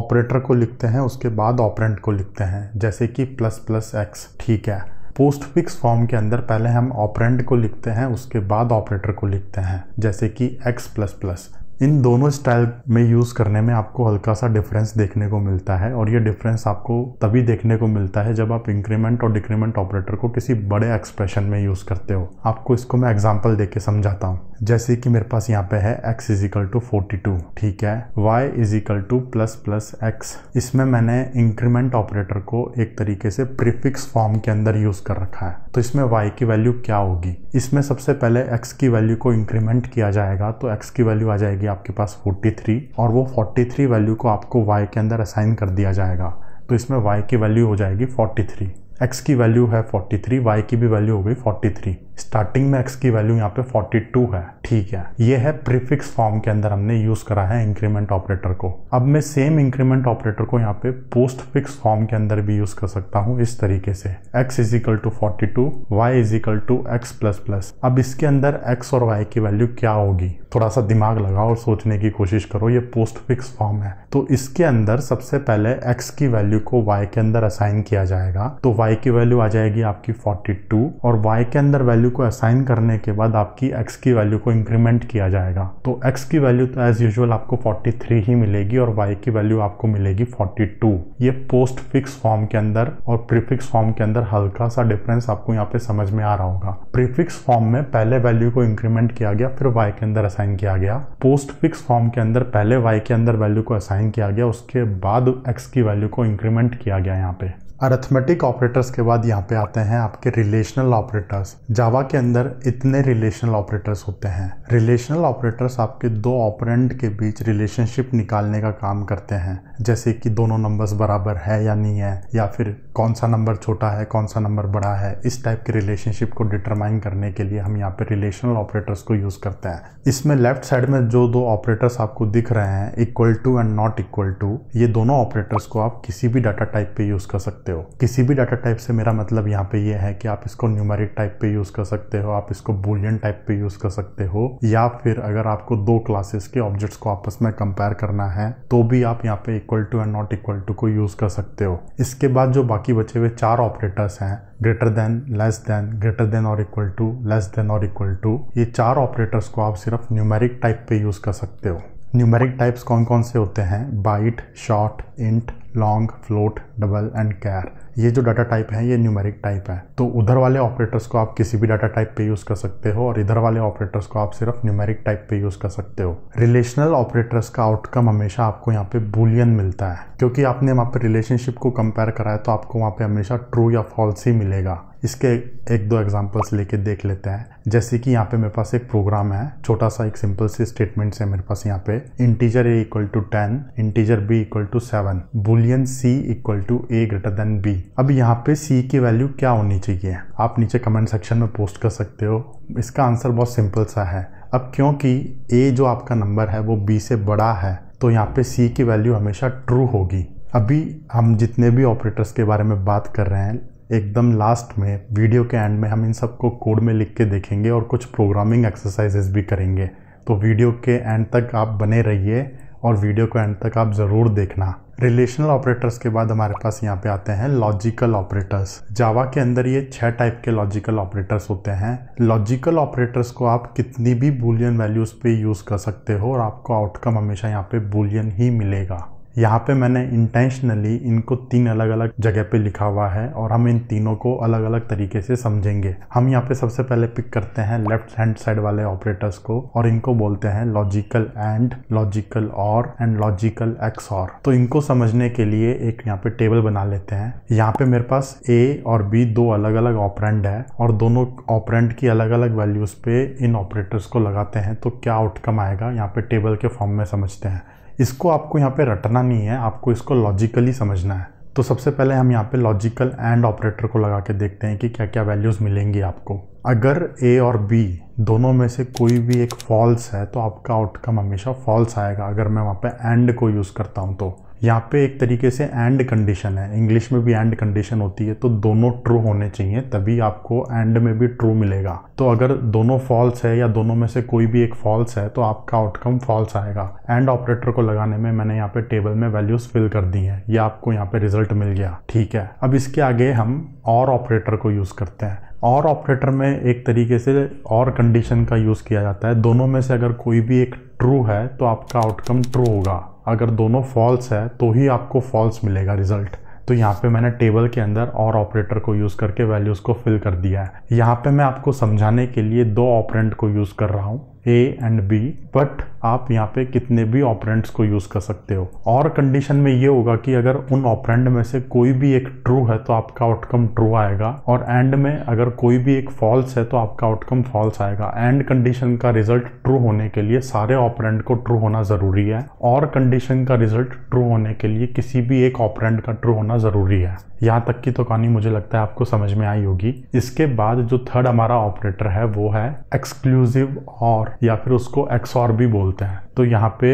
ऑपरेटर को लिखते हैं उसके बाद ऑपरेंट को लिखते हैं जैसे कि प्लस प्लस एक्स ठीक है पोस्ट फिक्स फॉर्म के अंदर पहले हम ऑपरेंट को लिखते हैं उसके बाद ऑपरेटर को लिखते हैं जैसे कि एक्स प्लस प्लस इन दोनों स्टाइल में यूज़ करने में आपको हल्का सा डिफरेंस देखने को मिलता है और ये डिफरेंस आपको तभी देखने को मिलता है जब आप इंक्रीमेंट और डिक्रीमेंट ऑपरेटर को किसी बड़े एक्सप्रेशन में यूज़ करते हो आपको इसको मैं एग्जाम्पल दे के समझाता हूँ जैसे कि मेरे पास यहाँ पे है x is equal to forty two ठीक है y is equal to plus plus x इसमें मैंने इंक्रीमेंट ऑपरेटर को एक तरीके से प्रीफिक्स फॉर्म के अंदर यूज़ कर रखा है तो इसमें y की वैल्यू क्या होगी इसमें सबसे पहले x की वैल्यू को इंक्रीमेंट किया जाएगा तो x की वैल्यू आ जाएगी आपके पास 43 और वो 43 वैल्यू को आपको y के अंदर असाइन कर दिया जाएगा तो इसमें y की वैल्यू हो जाएगी 43 x की वैल्यू है 43 y की भी वैल्यू हो गई 43 स्टार्टिंग में एक्स की वैल्यू यहाँ पे 42 है ठीक है ये है प्रीफिक्स फॉर्म के अंदर हमने यूज करा है इंक्रीमेंट ऑपरेटर को अब मैं सेम इंक्रीमेंट ऑपरेटर को यहाँ पे पोस्ट फिक्स फॉर्म के अंदर भी यूज कर सकता हूँ इस तरीके से x is equal to forty two y is equal to x plus plus अब इसके अंदर एक्स और वाई की वैल्यू क्या होगी थोड़ा सा दिमाग लगाओ और सोचने की कोशिश करो ये पोस्ट फिक्स फॉर्म है तो इसके अंदर सबसे पहले एक्स की वैल्यू को वाई के अंदर असाइन किया जाएगा तो वाई की वैल्यू आ जाएगी आपकी टू और वाई के अंदर वैल्यू वैल्यू को असाइन करने के बाद आपकी एक्स की वैल्यू को इंक्रीमेंट किया जाएगा तो एक्स की वैल्यू तो एज यूजल आपको 43 ही मिलेगी और वाई की वैल्यू आपको मिलेगी 42 ये पोस्ट फिक्स फॉर्म के अंदर और प्रीफिक्स फॉर्म के अंदर हल्का सा डिफरेंस आपको यहाँ पे समझ में आ रहा होगा प्रीफिक्स फॉर्म में पहले वैल्यू को इंक्रीमेंट किया गया फिर वाई के अंदर असाइन किया गया पोस्ट फिक्स फॉर्म के अंदर पहले वाई के अंदर वैल्यू को असाइन किया गया उसके बाद एक्स की वैल्यू को इंक्रीमेंट किया गया यहाँ पे अरथमेटिक ऑपरेटर्स के बाद यहाँ पे आते हैं आपके रिलेशनल ऑपरेटर्स जावा के अंदर इतने रिलेशनल ऑपरेटर्स होते हैं रिलेशनल ऑपरेटर्स आपके दो ऑपरेंट के बीच रिलेशनशिप निकालने का काम करते हैं जैसे कि दोनों नंबर्स बराबर है या नहीं है या फिर कौन सा नंबर छोटा है कौन सा नंबर बड़ा है इस टाइप के रिलेशनशिप को डिटरमाइन करने के लिए हम यहाँ पे रिलेशनल ऑपरेटर्स को यूज़ करते हैं इसमें लेफ्ट साइड में जो दो ऑपरेटर्स आपको दिख रहे हैं equal to and not equal to ये दोनों ऑपरेटर्स को आप किसी भी डाटा टाइप पे यूज़ कर सकते हैं सकते हो किसी भी डाटा टाइप से मेरा मतलब यहाँ पे ये यह है कि आप इसको न्यूमेरिक टाइप पे यूज़ कर सकते हो आप इसको बुलियन टाइप पे यूज़ कर सकते हो या फिर अगर आपको दो क्लासेस के ऑब्जेक्ट्स को आपस में कंपेयर करना है तो भी आप यहाँ पे equal to and not equal to को यूज़ कर सकते हो इसके बाद जो बाकी बचे हुए चार ऑपरेटर्स हैं greater than less than greater than और इक्वल टू लेस देन और इक्वल टू ये चार ऑपरेटर्स को आप सिर्फ न्यूमेरिक टाइप पे यूज़ कर सकते हो न्यूमेरिक टाइप्स कौन कौन से होते हैं byte short int long float double and char ये जो डाटा टाइप है ये न्यूमेरिक टाइप है तो उधर वाले ऑपरेटर्स को आप किसी भी डाटा टाइप पे यूज़ कर सकते हो और इधर वाले ऑपरेटर्स को आप सिर्फ न्यूमेरिक टाइप पे यूज़ कर सकते हो रिलेशनल ऑपरेटर्स का आउटकम हमेशा आपको यहाँ पे बुलियन मिलता है क्योंकि आपने वहाँ पे रिलेशनशिप को कंपेयर कराया तो आपको वहाँ पे हमेशा ट्रू या फॉल्स ही मिलेगा इसके एक दो एग्जांपल्स लेके देख लेते हैं जैसे कि यहाँ पे मेरे पास एक प्रोग्राम है छोटा सा एक सिंपल से स्टेटमेंट है मेरे पास यहाँ पे integer A equal to ten integer B equal to seven boolean C equal to a greater than b अब यहाँ पे सी की वैल्यू क्या होनी चाहिए आप नीचे कमेंट सेक्शन में पोस्ट कर सकते हो इसका आंसर बहुत सिंपल सा है अब क्योंकि ए जो आपका नंबर है वो बी से बड़ा है तो यहाँ पे सी की वैल्यू हमेशा ट्रू होगी अभी हम जितने भी ऑपरेटर्स के बारे में बात कर रहे हैं एकदम लास्ट में वीडियो के एंड में हम इन सबको कोड में लिख के देखेंगे और कुछ प्रोग्रामिंग एक्सरसाइजेस भी करेंगे तो वीडियो के एंड तक आप बने रहिए और वीडियो को एंड तक आप ज़रूर देखना रिलेशनल ऑपरेटर्स के बाद हमारे पास यहाँ पे आते हैं लॉजिकल ऑपरेटर्स जावा के अंदर ये छह टाइप के लॉजिकल ऑपरेटर्स होते हैं लॉजिकल ऑपरेटर्स को आप कितनी भी बुलियन वैल्यूज़ पे यूज़ कर सकते हो और आपको आउटकम हमेशा यहाँ पे बुलियन ही मिलेगा यहाँ पे मैंने इंटेंशनली इनको तीन अलग अलग जगह पे लिखा हुआ है और हम इन तीनों को अलग अलग तरीके से समझेंगे हम यहाँ पे सबसे पहले पिक करते हैं लेफ्ट हैंड साइड वाले ऑपरेटर्स को और इनको बोलते हैं logical and logical or and logical xor तो इनको समझने के लिए एक यहाँ पे टेबल बना लेते हैं यहाँ पे मेरे पास ए और बी दो अलग अलग ऑपरेंड है और दोनों ऑपरेंड की अलग अलग वैल्यूज पे इन ऑपरेटर्स को लगाते हैं तो क्या आउटकम आएगा यहाँ पे टेबल के फॉर्म में समझते हैं इसको आपको यहाँ पे रटना नहीं है आपको इसको लॉजिकली समझना है तो सबसे पहले हम यहाँ पे लॉजिकल एंड ऑपरेटर को लगा के देखते हैं कि क्या क्या वैल्यूज़ मिलेंगी आपको अगर ए और बी दोनों में से कोई भी एक फॉल्स है तो आपका आउटकम हमेशा फॉल्स आएगा अगर मैं वहाँ पे एंड को यूज़ करता हूँ तो यहाँ पे एक तरीके से एंड कंडीशन है इंग्लिश में भी एंड कंडीशन होती है तो दोनों ट्रू होने चाहिए तभी आपको एंड में भी ट्रू मिलेगा तो अगर दोनों फॉल्स है या दोनों में से कोई भी एक फॉल्स है तो आपका आउटकम फॉल्स आएगा एंड ऑपरेटर को लगाने में मैंने यहाँ पे टेबल में वैल्यूज फिल कर दी है ये आपको यहाँ पे रिजल्ट मिल गया ठीक है अब इसके आगे हम और ऑपरेटर को यूज़ करते हैं और ऑपरेटर में एक तरीके से और कंडीशन का यूज़ किया जाता है दोनों में से अगर कोई भी एक ट्रू है तो आपका आउटकम ट्रू होगा अगर दोनों फॉल्स है तो ही आपको फॉल्स मिलेगा रिजल्ट तो यहाँ पे मैंने टेबल के अंदर और ऑपरेटर को यूज़ करके वैल्यूज़ को फिल कर दिया है यहाँ पे मैं आपको समझाने के लिए दो ऑपरेंट को यूज़ कर रहा हूँ ए एंड बी बट आप यहाँ पे कितने भी ऑपरेंट्स को यूज़ कर सकते हो और कंडीशन में ये होगा कि अगर उन ऑपरेंट में से कोई भी एक ट्रू है तो आपका आउटकम ट्रू आएगा और एंड में अगर कोई भी एक फॉल्स है तो आपका आउटकम फॉल्स आएगा एंड कंडीशन का रिजल्ट ट्रू होने के लिए सारे ऑपरेंट को ट्रू होना ज़रूरी है और कंडीशन का रिजल्ट ट्रू होने के लिए किसी भी एक ऑपरेंट का ट्रू होना ज़रूरी है यहाँ तक की तो कहानी मुझे लगता है आपको समझ में आई होगी इसके बाद जो थर्ड हमारा ऑपरेटर है वो है एक्सक्लूसिव और या फिर उसको एक्स और भी बोलते हैं तो यहाँ पे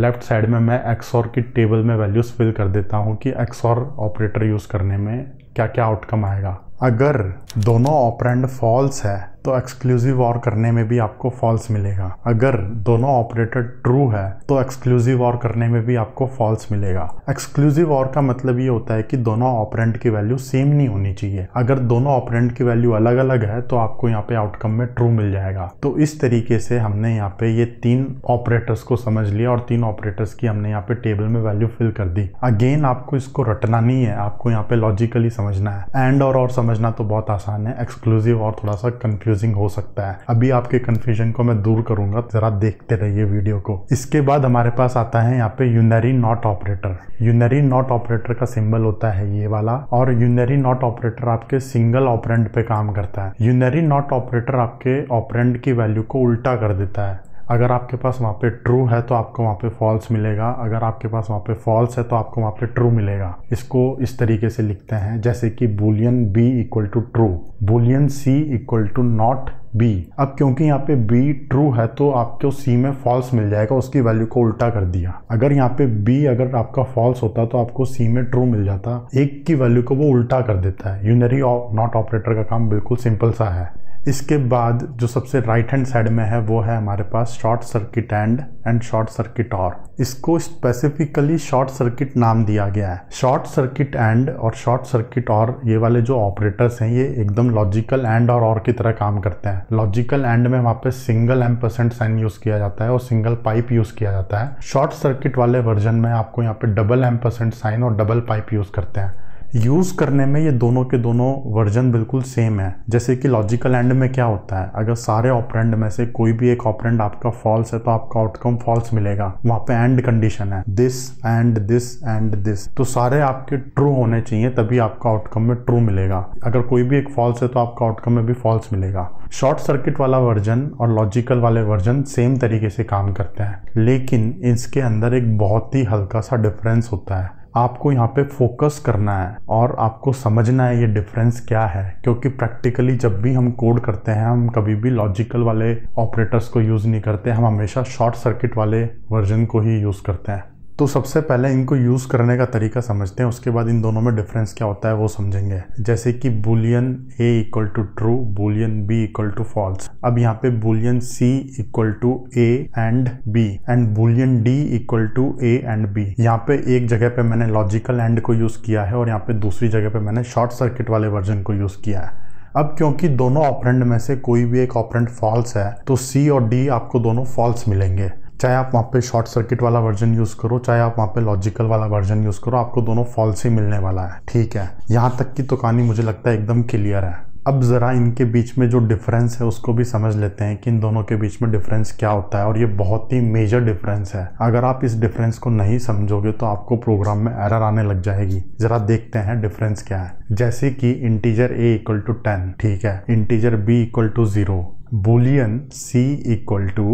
लेफ्ट साइड में मैं एक्स और की टेबल में वैल्यूज फिल कर देता हूँ कि एक्स और ऑपरेटर यूज़ करने में क्या क्या आउटकम आएगा अगर दोनों ऑपरेंड फॉल्स है तो एक्सक्लूसिव और करने में भी आपको फॉल्स मिलेगा अगर दोनों ऑपरेटर ट्रू है तो एक्सक्लूसिव और करने में भी आपको फॉल्स मिलेगा एक्सक्लूसिव और का मतलब ये होता है कि दोनों ऑपरेंट की वैल्यू सेम नहीं होनी चाहिए अगर दोनों ऑपरेंट की वैल्यू अलग अलग है तो आपको यहाँ पे आउटकम में ट्रू मिल जाएगा तो इस तरीके से हमने यहाँ पे ये तीन ऑपरेटर्स को समझ लिया और तीन ऑपरेटर्स की हमने यहाँ पे टेबल में वैल्यू फिल कर दी अगेन आपको इसको रटना नहीं है आपको यहाँ पे लॉजिकली समझना है एंड और, और समझना तो बहुत आसान है एक्सक्लूसिव और थोड़ा सा कंफ्यूज कंफ्यूजिंग हो सकता है अभी आपके कंफ्यूजन को मैं दूर करूंगा जरा देखते रहिए वीडियो को इसके बाद हमारे पास आता है यहाँ पे unary not operator unary not operator का सिंबल होता है ये वाला और यूनरी नॉट ऑपरेटर आपके सिंगल ऑपरेंट पे काम करता है यूनरी नॉट ऑपरेटर आपके ऑपरेंट की वैल्यू को उल्टा कर देता है अगर आपके पास वहाँ पे ट्रू है तो आपको वहाँ पे फॉल्स मिलेगा अगर आपके पास वहाँ पे फॉल्स है तो आपको वहाँ पे ट्रू मिलेगा इसको इस तरीके से लिखते हैं जैसे कि boolean B equal to true boolean C equal to not B अब क्योंकि यहाँ पे बी ट्रू है तो आपको सी में फॉल्स मिल जाएगा उसकी वैल्यू को उल्टा कर दिया अगर यहाँ पे बी अगर आपका फॉल्स होता तो आपको सी में ट्रू मिल जाता एक की वैल्यू को वो उल्टा कर देता है यूनरी नॉट ऑपरेटर का काम बिल्कुल सिंपल सा है इसके बाद जो सबसे राइट हैंड साइड में है वो है हमारे पास short circuit and and short circuit और इसको स्पेसिफिकली शॉर्ट सर्किट नाम दिया गया है शॉर्ट सर्किट एंड और शॉर्ट सर्किट और ये वाले जो ऑपरेटर्स हैं ये एकदम लॉजिकल एंड और और की तरह काम करते हैं लॉजिकल एंड में वहाँ पे single ampersand sign use किया जाता है और सिंगल पाइप यूज किया जाता है शॉर्ट सर्किट वाले वर्जन में आपको यहाँ पे डबल एम परसेंट साइन और डबल पाइप यूज करते हैं यूज़ करने में ये दोनों के दोनों वर्जन बिल्कुल सेम है जैसे कि लॉजिकल एंड में क्या होता है अगर सारे ऑपरेंड में से कोई भी एक ऑपरेंड आपका फॉल्स है तो आपका आउटकम फॉल्स मिलेगा वहाँ पे एंड कंडीशन है this and this and this तो सारे आपके ट्रू होने चाहिए तभी आपका आउटकम में ट्रू मिलेगा अगर कोई भी एक फॉल्स है तो आपका आउटकम में भी फॉल्स मिलेगा शॉर्ट सर्किट वाला वर्जन और लॉजिकल वाले वर्जन सेम तरीके से काम करते हैं लेकिन इसके अंदर एक बहुत ही हल्का सा डिफरेंस होता है आपको यहाँ पे फोकस करना है और आपको समझना है ये डिफरेंस क्या है क्योंकि प्रैक्टिकली जब भी हम कोड करते हैं हम कभी भी लॉजिकल वाले ऑपरेटर्स को यूज़ नहीं करते हम हमेशा शॉर्ट सर्किट वाले वर्जन को ही यूज़ करते हैं तो सबसे पहले इनको यूज़ करने का तरीका समझते हैं उसके बाद इन दोनों में डिफरेंस क्या होता है वो समझेंगे जैसे कि boolean A equal to true boolean B equal to false अब यहाँ पे boolean C equal to A and B and boolean D equal to A and B यहाँ पे एक जगह पे मैंने लॉजिकल एंड को यूज़ किया है और यहाँ पे दूसरी जगह पे मैंने शॉर्ट सर्किट वाले वर्जन को यूज़ किया है अब क्योंकि दोनों ऑपरेंड में से कोई भी एक ऑपरेंड फॉल्स है तो सी और डी आपको दोनों फॉल्स मिलेंगे चाहे आप वहाँ पे शॉर्ट सर्किट वाला वर्जन यूज़ करो चाहे आप वहाँ पे लॉजिकल वाला वर्जन यूज़ करो आपको दोनों फॉल्स ही मिलने वाला है ठीक है यहाँ तक की तो कहानी मुझे लगता है एकदम क्लियर है अब ज़रा इनके बीच में जो डिफरेंस है उसको भी समझ लेते हैं कि इन दोनों के बीच में डिफरेंस क्या होता है और ये बहुत ही मेजर डिफरेंस है अगर आप इस डिफरेंस को नहीं समझोगे तो आपको प्रोग्राम में एरर आने लग जाएगी ज़रा देखते हैं डिफरेंस क्या है जैसे कि integer A equal to ten ठीक है integer B equal to zero boolean C equal to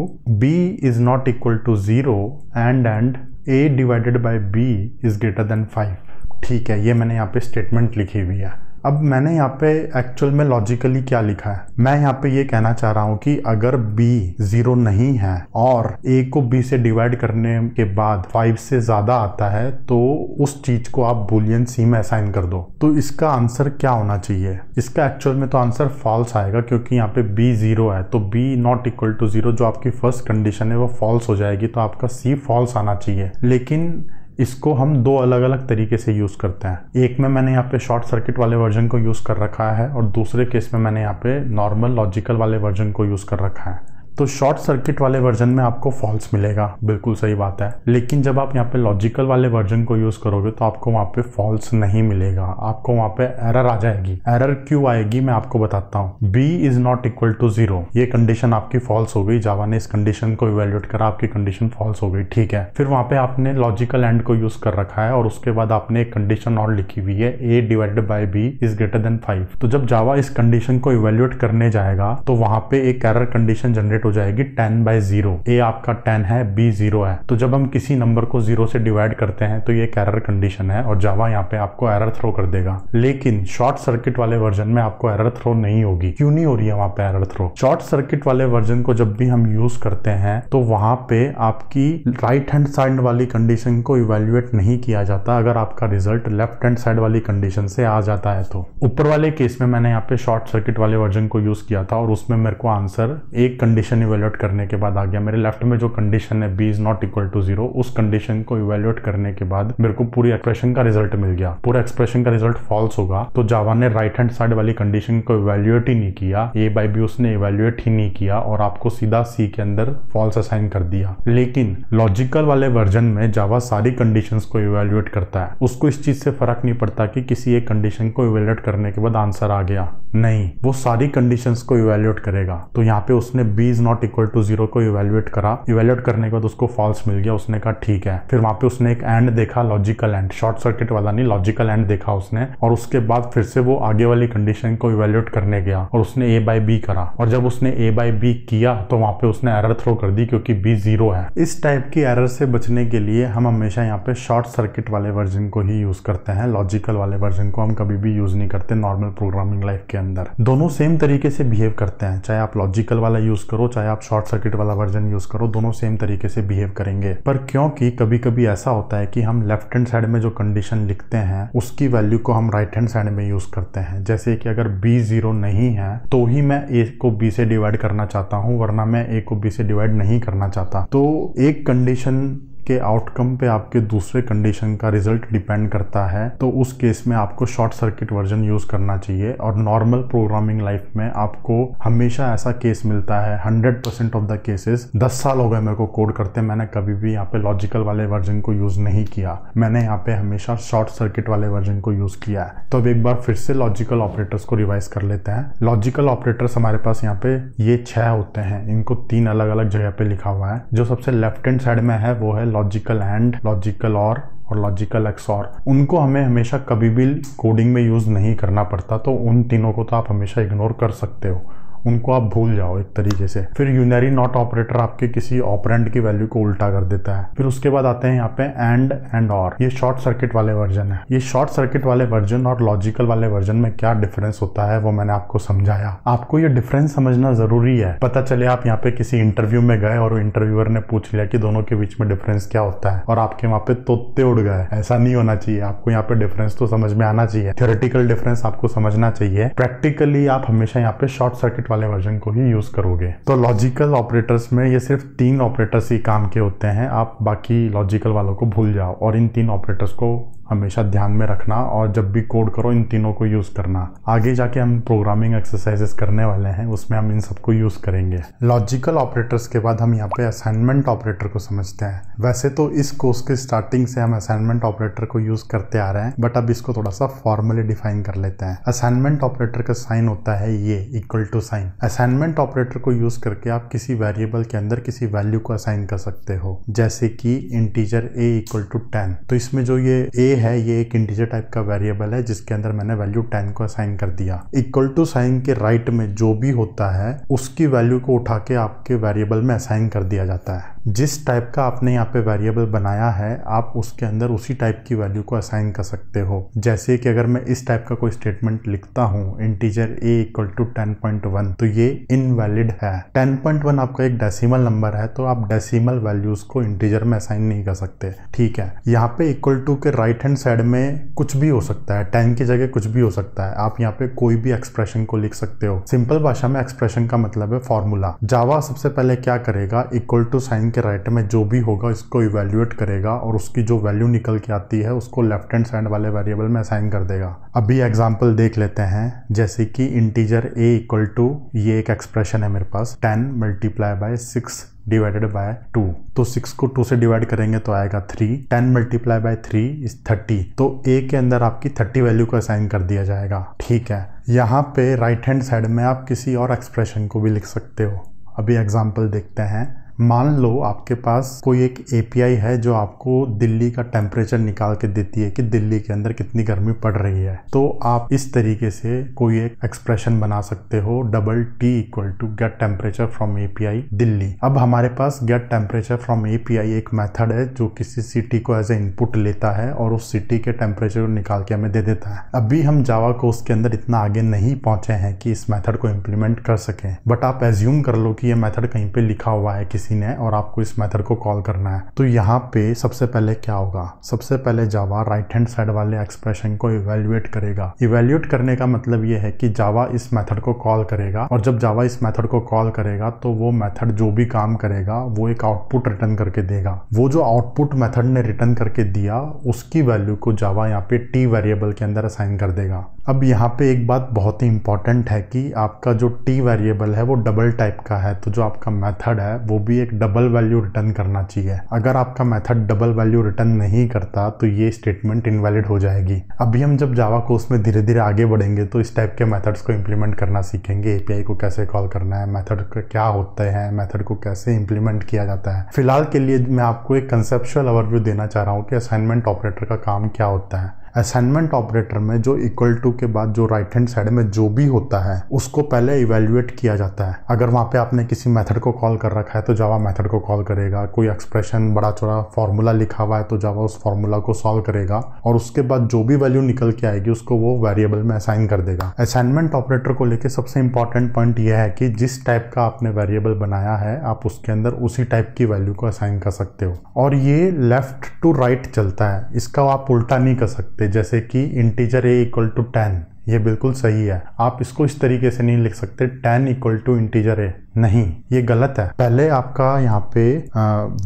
B is not equal to zero and and A divided by B is greater than five ठीक है ये मैंने यहाँ पे स्टेटमेंट लिखी हुई है अब मैंने यहाँ पे एक्चुअल में लॉजिकली क्या लिखा है मैं यहाँ पे ये यह कहना चाह रहा हूँ कि अगर b जीरो नहीं है और a को b से डिवाइड करने के बाद फाइव से ज्यादा आता है तो उस चीज को आप बुलियन सी में असाइन कर दो तो इसका आंसर क्या होना चाहिए इसका एक्चुअल में तो आंसर फॉल्स आएगा क्योंकि यहाँ पे b जीरो है तो b not equal to zero जो आपकी फर्स्ट कंडीशन है वो फॉल्स हो जाएगी तो आपका c फॉल्स आना चाहिए लेकिन इसको हम दो अलग अलग तरीके से यूज़ करते हैं एक में मैंने यहाँ पे शॉर्ट सर्किट वाले वर्जन को यूज़ कर रखा है और दूसरे केस में मैंने यहाँ पे नॉर्मल लॉजिकल वाले वर्जन को यूज़ कर रखा है तो शॉर्ट सर्किट वाले वर्जन में आपको फॉल्स मिलेगा बिल्कुल सही बात है लेकिन जब आप यहाँ पे लॉजिकल वाले वर्जन को यूज़ करोगे तो आपको वहां पे फॉल्स नहीं मिलेगा आपको वहां पे एरर आ जाएगी एरर क्यों आएगी मैं आपको बताता हूँ B is not equal to zero ये कंडीशन आपकी फॉल्स हो गई जावा ने इस कंडीशन को इवेल्युएट करा आपकी कंडीशन फॉल्स हो गई ठीक है फिर वहां पे आपने लॉजिकल एंड को यूज कर रखा है और उसके बाद आपने एक कंडीशन और लिखी हुई है A divided by B is greater than five तो जब जावा इस कंडीशन को इवेल्युएट करने जाएगा तो वहां पे एक एरर कंडीशन जनरेट हो जाएगी टेन बाय जीरो ए आपका टेन है बी जीरो है तो जब हम किसी नंबर को जीरो से डिवाइड करते हैं तो ये एक एरर कंडीशन है और जावा यहाँ पे आपको एरर थ्रो कर देगा लेकिन शॉर्ट सर्किट वाले वर्जन में आपको एरर थ्रो नहीं होगी क्यों नहीं हो रही है वहां पे एरर थ्रो शॉर्ट सर्किट वाले वर्जन को जब भी हम यूज करते हैं तो वहां पे आपकी राइट हैंड साइड वाली कंडीशन को इवेल्युएट नहीं किया जाता अगर आपका रिजल्ट लेफ्ट हैंड साइड वाली कंडीशन से आ जाता है तो ऊपर वाले केस में मैंने यहाँ पे शॉर्ट सर्किट वाले वर्जन को यूज किया था और उसमें मेरे को आंसर एक कंडीशन कंडीशन इवेल्यूट करने के बाद आ गया मेरे लेफ्ट में जो कंडीशन है B is not equal to zero उस कंडीशन को इवेल्यूएट करने के बाद मेरे को पूरी एक्सप्रेशन का रिजल्ट मिल गया पूरा एक्सप्रेशन का रिजल्ट फॉल्स होगा तो जावा ने राइट हैंड साइड वाली कंडीशन को इवेल्यूएट ही नहीं किया ए बाई बी उसने इवेल्यूएट ही नहीं किया और आपको सीधा सी के अंदर फॉल्स असाइन कर दिया लेकिन लॉजिकल वाले वर्जन में जावा सारी कंडीशन को इवेल्यूएट करता है उसको इस चीज से फर्क नहीं पड़ता कि किसी एक कंडीशन को इवेल्यूएट करने के बाद आंसर आ गया नहीं वो सारी कंडीशन को इवेल्यूएट करेगा तो यहाँ पे उसने B is not equal to zero को इवेल्युएट करा इवेल्युएट करने के बाद उसको फॉल्स मिल गया उसने कहा ठीक है फिर वहां पे उसने एक एंड देखा लॉजिकल एंड शॉर्ट सर्किट वाला नहीं लॉजिकल एंड देखा उसने और उसके बाद फिर से वो आगे वाली कंडीशन को इवेल्युएट करने गया और उसने ए बाय बी करा और जब उसने ए बाय बी किया तो वहां पे उसने एरर थ्रो कर दी क्योंकि बी जीरो है इस टाइप की एरर से बचने के लिए हम हमेशा यहाँ पे शॉर्ट सर्किट वाले वर्जन को ही यूज करते हैं लॉजिकल वाले वर्जन को हम कभी भी यूज नहीं करते नॉर्मल प्रोग्रामिंग लाइफ के अंदर दोनों सेम तरीके से बिहेव करते हैं चाहे आप लॉजिकल वाला यूज करो चाहे आप शॉर्ट सर्किट वाला वर्जन यूज करो दोनों सेम तरीके से बिहेव करेंगे पर क्योंकि कभी कभी ऐसा होता है कि हम लेफ्ट हैंड साइड में जो कंडीशन लिखते हैं उसकी वैल्यू को हम राइट हैंड साइड में यूज करते हैं जैसे कि अगर बी जीरो नहीं है तो ही मैं ए को बी से डिवाइड करना चाहता हूँ वरना मैं ए को बी से डिवाइड नहीं करना चाहता तो एक कंडीशन के आउटकम पे आपके दूसरे कंडीशन का रिजल्ट डिपेंड करता है तो उस केस में आपको शॉर्ट सर्किट वर्जन यूज करना चाहिए और नॉर्मल प्रोग्रामिंग लाइफ में आपको हमेशा ऐसा केस मिलता है hundred percent of the cases दस साल हो गए मेरे को कोड करते मैंने कभी भी यहाँ पे लॉजिकल वाले वर्जन को यूज नहीं किया मैंने यहाँ पे हमेशा शॉर्ट सर्किट वाले वर्जन को यूज किया है तो अब एक बार फिर से लॉजिकल ऑपरेटर्स को रिवाइज कर लेते हैं लॉजिकल ऑपरेटर्स हमारे पास यहाँ पे ये छह होते हैं इनको तीन अलग अलग जगह पे लिखा हुआ है जो सबसे लेफ्ट हैंड साइड में है वो है लॉजिकल एंड लॉजिकल और और लॉजिकल और उनको हमें हमेशा कभी भी कोडिंग में यूज़ नहीं करना पड़ता तो उन तीनों को तो आप हमेशा इग्नोर कर सकते हो उनको आप भूल जाओ एक तरीके से फिर यूनरी नॉट ऑपरेटर आपके किसी ऑपरेंट की वैल्यू को उल्टा कर देता है फिर उसके बाद आते हैं यहाँ पे एंड एंड और ये शॉर्ट सर्किट वाले वर्जन है ये शॉर्ट सर्किट वाले वर्जन और लॉजिकल वाले वर्जन में क्या डिफरेंस होता है वो मैंने आपको समझाया आपको ये डिफरेंस समझना जरूरी है पता चले आप यहाँ पे किसी इंटरव्यू में गए और इंटरव्यूअर ने पूछ लिया कि दोनों के बीच में डिफरेंस क्या होता है और आपके वहाँ पे तोते उड़ गए ऐसा नहीं होना चाहिए आपको यहाँ पे डिफरेंस तो समझ में आना चाहिए थियोरेटिकल डिफरेंस आपको समझना चाहिए प्रैक्टिकली आप हमेशा यहाँ पे शॉर्ट सर्किट वाले वर्जन को ही यूज़ करोगे तो लॉजिकल ऑपरेटर्स में ये सिर्फ तीन ऑपरेटर्स ही काम के होते हैं आप बाकी लॉजिकल वालों को भूल जाओ और इन तीन ऑपरेटर्स को हमेशा ध्यान में रखना और जब भी कोड करो इन तीनों को यूज़ करना आगे जाके हम प्रोग्रामिंग एक्सरसाइजेस करने वाले हैं उसमें हम इन सबको यूज़ करेंगे लॉजिकल ऑपरेटर्स के बाद हम यहाँ पे असाइनमेंट ऑपरेटर को समझते हैं वैसे तो इस कोर्स के स्टार्टिंग से हम असाइनमेंट ऑपरेटर को यूज़ करते आ रहे हैं बट अब इसको थोड़ा सा फॉर्मली डिफाइन कर लेते हैं असाइनमेंट ऑपरेटर का साइन होता है ये equal to sign assign assignment operator को यूज करके आप किसी वेरिएबल के अंदर किसी वैल्यू को असाइन कर सकते हो जैसे कि integer A equal to ten तो इसमें जो ये ए है ये एक इंटीजर टाइप का वेरिएबल है जिसके अंदर मैंने वैल्यू टेन को असाइन कर दिया इक्वल टू साइन के राइट में जो भी होता है उसकी वैल्यू को उठा के आपके वेरिएबल में असाइन कर दिया जाता है जिस टाइप का आपने यहाँ पे वेरिएबल बनाया है आप उसके अंदर उसी टाइप की वैल्यू को असाइन कर सकते हो जैसे कि अगर मैं इस टाइप का कोई स्टेटमेंट लिखता हूँ integer A equal to ten point one तो ये इनवैलिड है टेन पॉइंट वन आपका एक डेसिमल नंबर है तो आप डेसिमल वैल्यूज को इंटीजर में असाइन नहीं कर सकते ठीक है यहाँ पे इक्वल टू के राइट हैंड साइड में कुछ भी हो सकता है टेन की जगह कुछ भी हो सकता है आप यहाँ पे कोई भी एक्सप्रेशन को लिख सकते हो सिंपल भाषा में एक्सप्रेशन का मतलब है फॉर्मूला जावा सबसे पहले क्या करेगा इक्वल टू साइन के राइट में जो भी होगा इसको इवेल्यूएट करेगा और उसकी जो वैल्यू निकल के आती है उसको लेफ्ट हैंड साइड वाले वेरिएबल में असाइन कर देगा अभी एग्जाम्पल देख लेते हैं जैसे कि इंटीजर ए इक्वल टू ये एक एक्सप्रेशन है मेरे पास ten multiply by six divided by two तो सिक्स को टू से डिवाइड करेंगे तो आएगा three ten multiply by three is thirty तो ए के अंदर आपकी थर्टी वैल्यू को असाइन कर दिया जाएगा ठीक है यहाँ पे राइट हैंड साइड में आप किसी और एक्सप्रेशन को भी लिख सकते हो अभी एग्जाम्पल देखते हैं मान लो आपके पास कोई एक एपीआई है जो आपको दिल्ली का टेम्परेचर निकाल के देती है कि दिल्ली के अंदर कितनी गर्मी पड़ रही है तो आप इस तरीके से कोई एक एक्सप्रेशन बना सकते हो double T equal to get temperature from API Delhi अब हमारे पास गेट टेम्परेचर फ्रॉम एपीआई एक मेथड है जो किसी सिटी को एज ए इनपुट लेता है और उस सिटी के टेम्परेचर को निकाल के हमें दे देता है अभी हम जावा को उसके अंदर इतना आगे नहीं पहुंचे हैं कि इस मेथड को इम्प्लीमेंट कर सकें बट आप एज्यूम कर लो कि ये मेथड कहीं पे लिखा हुआ है किसी किसी ने और आपको इस मेथड को कॉल करना है तो यहाँ पे सबसे पहले क्या होगा सबसे पहले जावा राइट हैंड साइड वाले एक्सप्रेशन को इवेल्युएट करेगा इवेल्युएट करने का मतलब ये है कि जावा इस मेथड को कॉल करेगा और जब जावा इस मेथड को कॉल करेगा तो वो मेथड जो भी काम करेगा वो एक आउटपुट रिटर्न करके देगा वो जो आउटपुट मेथड ने रिटर्न करके दिया उसकी वैल्यू को जावा यहाँ पे टी वेरिएबल के अंदर असाइन कर देगा अब यहाँ पे एक बात बहुत ही इंपॉर्टेंट है कि आपका जो टी वेरिएबल है वो डबल टाइप का है तो जो आपका मेथड है वो भी भी एक डबल वैल्यू रिटर्न करना चाहिए अगर आपका मेथड डबल वैल्यू रिटर्न नहीं करता तो ये स्टेटमेंट इनवैलिड हो जाएगी अभी हम जब जावा कोर्स में धीरे धीरे आगे बढ़ेंगे तो इस टाइप के मेथड्स को इंप्लीमेंट करना सीखेंगे एपीआई को कैसे कॉल करना है मैथड क्या होते हैं मैथड को कैसे इंप्लीमेंट किया जाता है फिलहाल के लिए मैं आपको एक कंसेप्शुअल ओवरव्यू देना चाह रहा हूँ कि असाइनमेंट ऑपरेटर का काम क्या होता है असाइनमेंट ऑपरेटर में जो इक्वल टू के बाद जो राइट हैंड साइड में जो भी होता है उसको पहले इवेल्युएट किया जाता है अगर वहाँ पे आपने किसी मेथड को कॉल कर रखा है तो जावा मेथड को कॉल करेगा कोई एक्सप्रेशन बड़ा चौड़ा फॉर्मूला लिखा हुआ है तो जावा उस फॉर्मूला को सॉल्व करेगा और उसके बाद जो भी वैल्यू निकल के आएगी उसको वो वेरिएबल में असाइन कर देगा असाइनमेंट ऑपरेटर को लेकर सबसे इंपॉर्टेंट पॉइंट यह है कि जिस टाइप का आपने वेरिएबल बनाया है आप उसके अंदर उसी टाइप की वैल्यू को असाइन कर सकते हो और ये लेफ्ट टू राइट चलता है इसका आप उल्टा नहीं कर सकते सकते जैसे कि integer A equal to ten ये बिल्कुल सही है आप इसको इस तरीके से नहीं लिख सकते ten equal to integer A नहीं ये गलत है पहले आपका यहाँ पे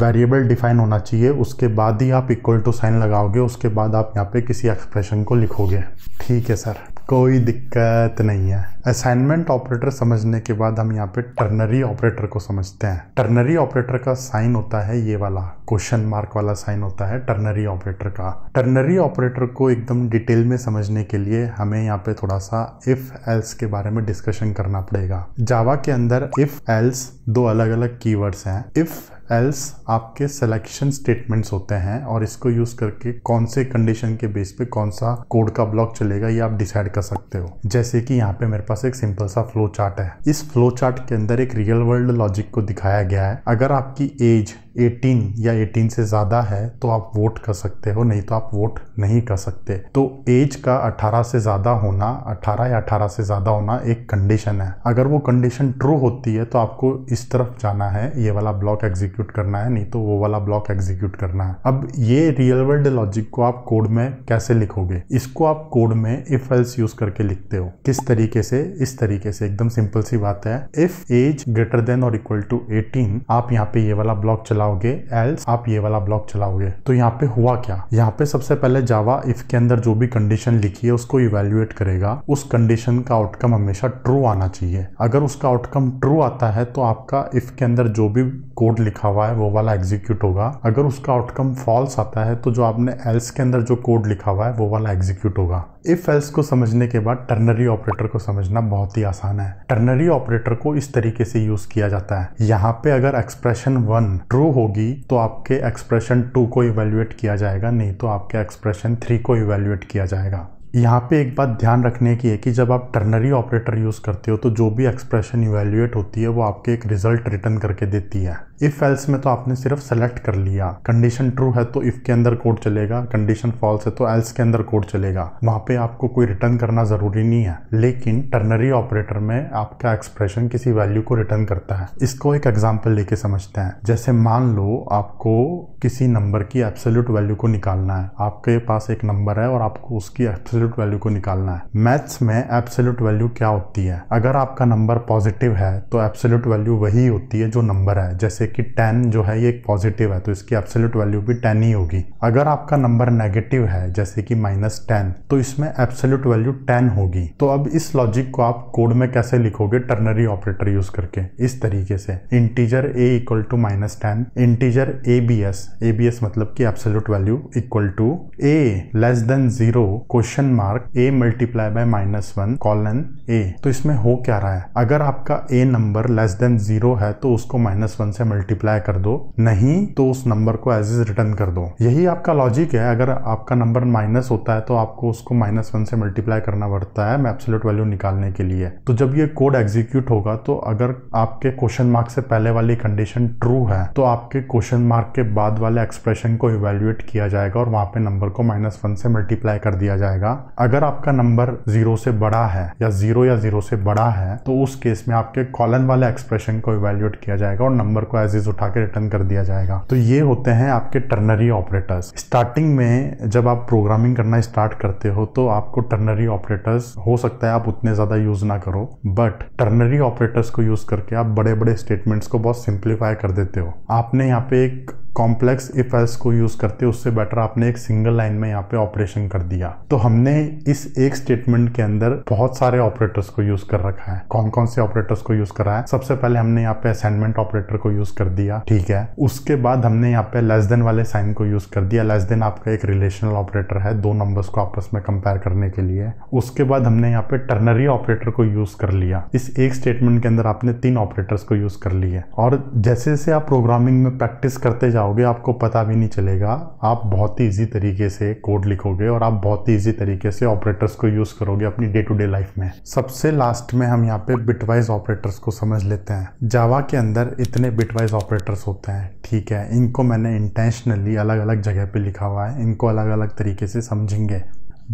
वेरिएबल डिफाइन होना चाहिए उसके बाद ही आप इक्वल टू साइन लगाओगे उसके बाद आप यहाँ पे किसी एक्सप्रेशन को लिखोगे ठीक है सर कोई दिक्कत नहीं है असाइनमेंट ऑपरेटर समझने के बाद हम यहाँ पे टर्नरी ऑपरेटर को समझते हैं टर्नरी ऑपरेटर का साइन होता है ये वाला क्वेश्चन मार्क वाला साइन होता है टर्नरी ऑपरेटर का टर्नरी ऑपरेटर को एकदम डिटेल में समझने के लिए हमें यहाँ पे थोड़ा सा इफ एल्स के बारे में डिस्कशन करना पड़ेगा जावा के अंदर इफ एल्स दो अलग अलग कीवर्ड्स हैं इफ एल्स आपके सिलेक्शन स्टेटमेंट्स होते हैं और इसको यूज़ करके कौन से कंडीशन के बेस पे कौन सा कोड का ब्लॉक चलेगा ये आप डिसाइड कर सकते हो जैसे कि यहाँ पे मेरे पास एक सिंपल सा फ्लो चार्ट है इस फ्लो चार्ट के अंदर एक रियल वर्ल्ड लॉजिक को दिखाया गया है अगर आपकी एज 18 या 18 से ज़्यादा है तो आप वोट कर सकते हो नहीं तो आप वोट नहीं कर सकते तो एज का 18 से ज़्यादा होना 18 या 18 से ज़्यादा होना एक कंडीशन है अगर वो कंडीशन ट्रू होती है तो आपको इस तरफ जाना है ये वाला ब्लॉक एग्जीक्यूट करना है नहीं तो वो वाला ब्लॉक एग्जीक्यूट करना है अब ये रियल वर्ल्ड लॉजिक को आप कोड में कैसे लिखोगे इसको आप कोड में इफ एल्स यूज करके लिखते हो किस तरीके से इस तरीके से एकदम सिंपल सी बात है इफ एज ग्रेटर देन और इक्वल टू एटीन आप यहाँ पे ये वाला ब्लॉक चलाओ चलाओगे एल्स आप ये वाला ब्लॉक चलाओगे तो यहाँ पे हुआ क्या यहाँ पे सबसे पहले जावा इफ के अंदर जो भी कंडीशन लिखी है उसको इवेल्युएट करेगा उस कंडीशन का आउटकम हमेशा ट्रू आना चाहिए अगर उसका आउटकम ट्रू आता है तो आपका इफ के अंदर जो भी कोड लिखा हुआ है वो वाला एग्जीक्यूट होगा अगर उसका आउटकम फॉल्स आता है तो जो आपने एल्स के अंदर जो कोड लिखा हुआ है वो वाला एग्जीक्यूट होगा इफ एल्स को समझने के बाद टर्नरी ऑपरेटर को समझना बहुत ही आसान है टर्नरी ऑपरेटर को इस तरीके से यूज किया जाता है यहाँ पे अगर एक्सप्रेशन वन ट्रू होगी तो आपके एक्सप्रेशन टू को इवेल्युएट किया जाएगा नहीं तो आपके एक्सप्रेशन थ्री को इवेल्युएट किया जाएगा यहाँ पे एक बात ध्यान रखने की है कि जब आप टर्नरी ऑपरेटर यूज़ करते हो तो जो भी एक्सप्रेशन इवेल्युएट होती है वो आपके एक रिजल्ट रिटर्न करके देती है इफ एल्स में तो आपने सिर्फ सेलेक्ट कर लिया कंडीशन ट्रू है तो इफ के अंदर कोड चलेगा कंडीशन फॉल्स है तो एल्स के अंदर कोड चलेगा वहाँ पे आपको कोई रिटर्न करना जरूरी नहीं है लेकिन टर्नरी ऑपरेटर में आपका एक्सप्रेशन किसी वैल्यू को रिटर्न करता है इसको एक एग्जाम्पल लेके समझते हैं जैसे मान लो आपको किसी नंबर की एब्सोल्यूट वैल्यू को निकालना है आपके पास एक नंबर है और आपको उसकी एब्सोल्यूट एब्सोल्यूट वैल्यू को निकालना है मैथ्स में एब्सोल्यूट वैल्यू क्या होती है अगर आपका नंबर पॉजिटिव है तो एब्सोल्यूट वैल्यू वही होती है जो नंबर है जैसे कि टेन जो है ये एक पॉजिटिव है तो इसकी एब्सोल्यूट वैल्यू भी टेन ही होगी अगर आपका नंबर नेगेटिव है जैसे कि माइनस टेन तो इसमें एब्सोल्यूट वैल्यू टेन होगी तो अब इस लॉजिक को आप कोड में कैसे लिखोगे टर्नरी ऑपरेटर यूज करके इस तरीके से integer A equal to minus ten integer A B S A B S मतलब की absolute value equal to A less than zero question question mark A multiply by minus one colon A तो इसमें हो क्या रहा है अगर आपका A number less than zero है तो उसको माइनस वन से मल्टीप्लाई कर दो नहीं तो उस नंबर को एज इज रिटर्न कर दो यही आपका लॉजिक है अगर आपका नंबर माइनस होता है तो आपको उसको माइनस वन से मल्टीप्लाई करना पड़ता है मैप्सोलेट वैल्यू निकालने के लिए तो जब ये कोड एग्जीक्यूट होगा तो अगर आपके क्वेश्चन मार्क से पहले वाली कंडीशन ट्रू है तो आपके क्वेश्चन मार्क के बाद वाले एक्सप्रेशन को इवेल्युएट किया जाएगा और वहां पे नंबर को माइनस वन से मल्टीप्लाई कर दिया जाएगा अगर आपका नंबर जीरो से बड़ा है या जीरो या जीरो से बड़ा है तो उस केस में आपके कॉलन वाले एक्सप्रेशन को इवेल्यूएट किया जाएगा और नंबर को एज इज उठा के रिटर्न कर दिया जाएगा तो ये होते हैं आपके टर्नरी ऑपरेटर्स स्टार्टिंग में जब आप प्रोग्रामिंग करना स्टार्ट करते हो तो आपको टर्नरी ऑपरेटर्स हो सकता है आप उतने ज्यादा यूज ना करो बट टर्नरी ऑपरेटर्स को यूज करके आप बड़े बड़े स्टेटमेंट्स को बहुत सिंप्लीफाई कर देते हो आपने यहाँ पे एक कॉम्प्लेक्स इफ एल्स को यूज़ करते उससे बेटर आपने एक सिंगल लाइन में यहाँ पे ऑपरेशन कर दिया तो हमने इस एक स्टेटमेंट के अंदर बहुत सारे ऑपरेटर्स को यूज़ कर रखा है कौन कौन से ऑपरेटर्स को यूज़ करा है सबसे पहले हमने यहाँ पे असाइनमेंट ऑपरेटर को यूज़ कर दिया ठीक है उसके बाद हमने यहाँ पे लेस देन वाले साइन को यूज़ कर दिया लेस देन आपका एक रिलेशनल ऑपरेटर है दो नंबर्स को आपस में कंपेयर करने के लिए उसके बाद हमने यहाँ पे टर्नरी ऑपरेटर को यूज़ कर लिया इस एक स्टेटमेंट के अंदर आपने तीन ऑपरेटर्स को यूज़ कर लिए और जैसे जैसे आप प्रोग्रामिंग में प्रैक्टिस करते जाओ जाओगे आपको पता भी नहीं चलेगा आप बहुत ही इजी तरीके से कोड लिखोगे और आप बहुत ही इजी तरीके से ऑपरेटर्स को यूज़ करोगे अपनी डे टू डे लाइफ में सबसे लास्ट में हम यहाँ पे बिटवाइज ऑपरेटर्स को समझ लेते हैं जावा के अंदर इतने बिटवाइज ऑपरेटर्स होते हैं ठीक है इनको मैंने इंटेंशनली अलग अलग जगह पे लिखा हुआ है इनको अलग अलग तरीके से समझेंगे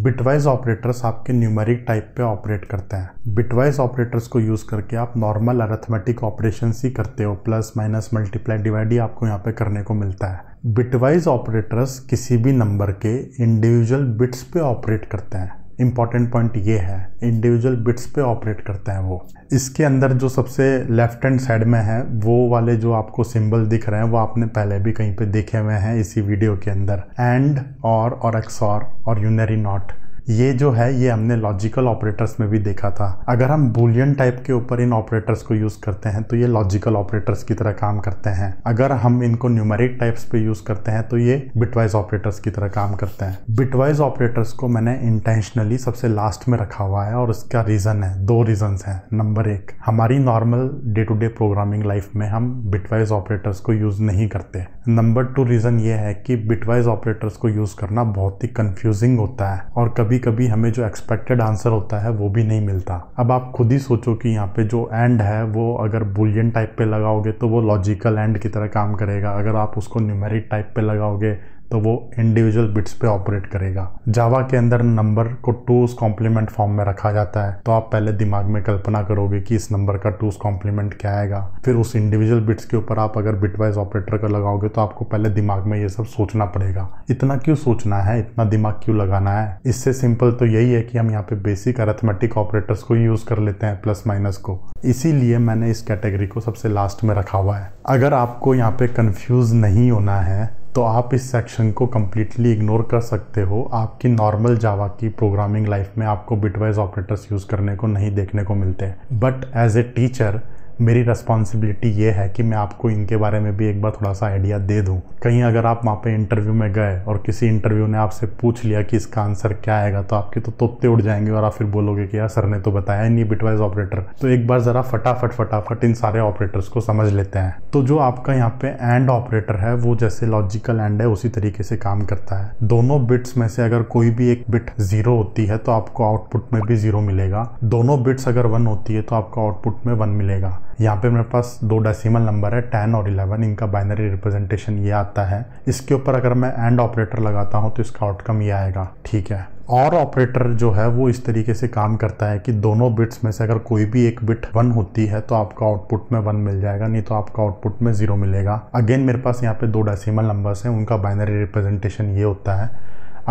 बिटवाइज ऑपरेटर्स आपके न्यूमेरिक टाइप पे ऑपरेट करते हैं बिटवाइज ऑपरेटर्स को यूज़ करके आप नॉर्मल अरेथमेटिक ऑपरेशन ही करते हो प्लस माइनस मल्टीप्लाई डिवाइड ही आपको यहाँ पे करने को मिलता है बिटवाइज ऑपरेटर्स किसी भी नंबर के इंडिविजुअल बिट्स पे ऑपरेट करते हैं इम्पॉर्टेंट पॉइंट ये है इंडिविजुअल बिट्स पे ऑपरेट करते हैं वो इसके अंदर जो सबसे लेफ्ट हैंड साइड में है वो वाले जो आपको सिंबल दिख रहे हैं वो आपने पहले भी कहीं पे देखे हुए हैं इसी वीडियो के अंदर एंड और और एक्सॉर और यूनरी नॉट ये जो है ये हमने लॉजिकल ऑपरेटर्स में भी देखा था अगर हम बुलियन टाइप के ऊपर इन ऑपरेटर्स को यूज़ करते हैं तो ये लॉजिकल ऑपरेटर्स की तरह काम करते हैं अगर हम इनको न्यूमेरिक टाइप्स पे यूज़ करते हैं तो ये बिटवाइज ऑपरेटर्स की तरह काम करते हैं बिटवाइज ऑपरेटर्स को मैंने इंटेंशनली सबसे लास्ट में रखा हुआ है और इसका रीज़न है दो रीजन है नंबर एक हमारी normal day to day programming life में हम बिटवाइज ऑपरेटर्स को यूज़ नहीं करते नंबर टू रीज़न ये है कि बिटवाइज ऑपरेटर्स को यूज़ करना बहुत ही कंफ्यूजिंग होता है और कभी कभी कभी हमें जो एक्सपेक्टेड आंसर होता है वो भी नहीं मिलता अब आप खुद ही सोचो कि यहाँ पे जो एंड है वो अगर बुलियन टाइप पे लगाओगे तो वो लॉजिकल एंड की तरह काम करेगा अगर आप उसको न्यूमेरिक टाइप पे लगाओगे तो वो इंडिविजुअल बिट्स पे ऑपरेट करेगा जावा के अंदर नंबर को टूज कॉम्प्लीमेंट फॉर्म में रखा जाता है तो आप पहले दिमाग में कल्पना करोगे कि इस नंबर का टूज कॉम्प्लीमेंट क्या आएगा फिर उस इंडिविजुअल बिट्स के ऊपर आप अगर बिट वाइज ऑपरेटर का लगाओगे तो आपको पहले दिमाग में ये सब सोचना पड़ेगा इतना क्यों सोचना है इतना दिमाग क्यों लगाना है इससे सिंपल तो यही है कि हम यहाँ पे बेसिक अरेथमेटिक ऑपरेटर्स को यूज कर लेते हैं प्लस माइनस को इसीलिए मैंने इस कैटेगरी को सबसे लास्ट में रखा हुआ है अगर आपको यहाँ पे कंफ्यूज नहीं होना है तो आप इस सेक्शन को कम्प्लीटली इग्नोर कर सकते हो आपकी नॉर्मल जावा की प्रोग्रामिंग लाइफ में आपको बिटवाइज ऑपरेटर्स यूज़ करने को नहीं देखने को मिलते हैं बट एज ए टीचर मेरी रिस्पॉन्सिबिलिटी ये है कि मैं आपको इनके बारे में भी एक बार थोड़ा सा आइडिया दे दूँ कहीं अगर आप वहाँ पे इंटरव्यू में गए और किसी इंटरव्यू ने आपसे पूछ लिया कि इसका आंसर क्या आएगा तो आपके तो तोते उड़ जाएंगे और आप फिर बोलोगे कि यार सर ने तो बताया नहीं बिटवाइज ऑपरेटर तो एक बार ज़रा फटाफट फटाफट इन सारे ऑपरेटर्स को समझ लेते हैं तो जो आपका यहाँ पे एंड ऑपरेटर है वो जैसे लॉजिकल एंड है उसी तरीके से काम करता है दोनों बिट्स में से अगर कोई भी एक बिट जीरो होती है तो आपको आउटपुट में भी जीरो मिलेगा दोनों बिट्स अगर वन होती है तो आपको आउटपुट में वन मिलेगा यहाँ पे मेरे पास दो डेसिमल नंबर है टेन और इलेवन इनका बाइनरी रिप्रेजेंटेशन ये आता है इसके ऊपर अगर मैं एंड ऑपरेटर लगाता हूँ तो इसका आउटकम ये आएगा ठीक है और ऑपरेटर जो है वो इस तरीके से काम करता है कि दोनों बिट्स में से अगर कोई भी एक बिट वन होती है तो आपका आउटपुट में वन मिल जाएगा नहीं तो आपका आउटपुट में जीरो मिलेगा अगेन मेरे पास यहाँ पे दो डेसिमल नंबर्स हैं उनका बाइनरी रिप्रेजेंटेशन ये होता है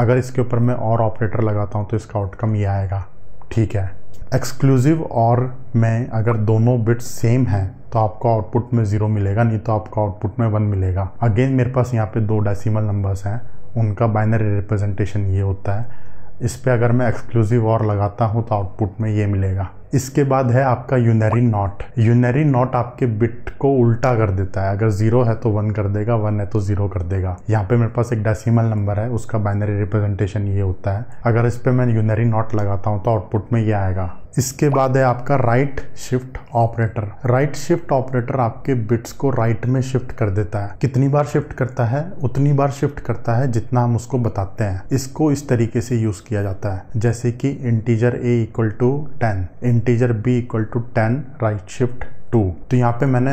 अगर इसके ऊपर मैं और ऑपरेटर लगाता हूँ तो इसका आउटकम ये आएगा ठीक है एक्सक्लूसिव और में अगर दोनों बिट्स सेम हैं तो आपको आउटपुट में ज़ीरो मिलेगा नहीं तो आपको आउटपुट में वन मिलेगा अगेन मेरे पास यहाँ पे दो डेसिमल नंबर्स हैं उनका बाइनरी रिप्रेजेंटेशन ये होता है इस पर अगर मैं एक्सक्लूसिव और लगाता हूँ तो आउटपुट में ये मिलेगा इसके बाद है आपका यूनरी नॉट यूनरी नॉट आपके बिट को उल्टा कर देता है अगर जीरो है तो वन कर देगा वन है तो जीरो कर देगा यहाँ पे मेरे पास एक डेसिमल नंबर है उसका बाइनरी रिप्रेजेंटेशन ये होता है अगर इस पर मैं यूनरी नॉट लगाता हूँ तो आउटपुट में ये आएगा इसके बाद है आपका right shift operator right shift operator आपके बिट्स को राइट right में शिफ्ट कर देता है कितनी बार शिफ्ट करता है उतनी बार शिफ्ट करता है जितना हम उसको बताते हैं इसको इस तरीके से यूज किया जाता है जैसे कि integer A equal to ten integer B equal to ten right shift two तो यहाँ पे मैंने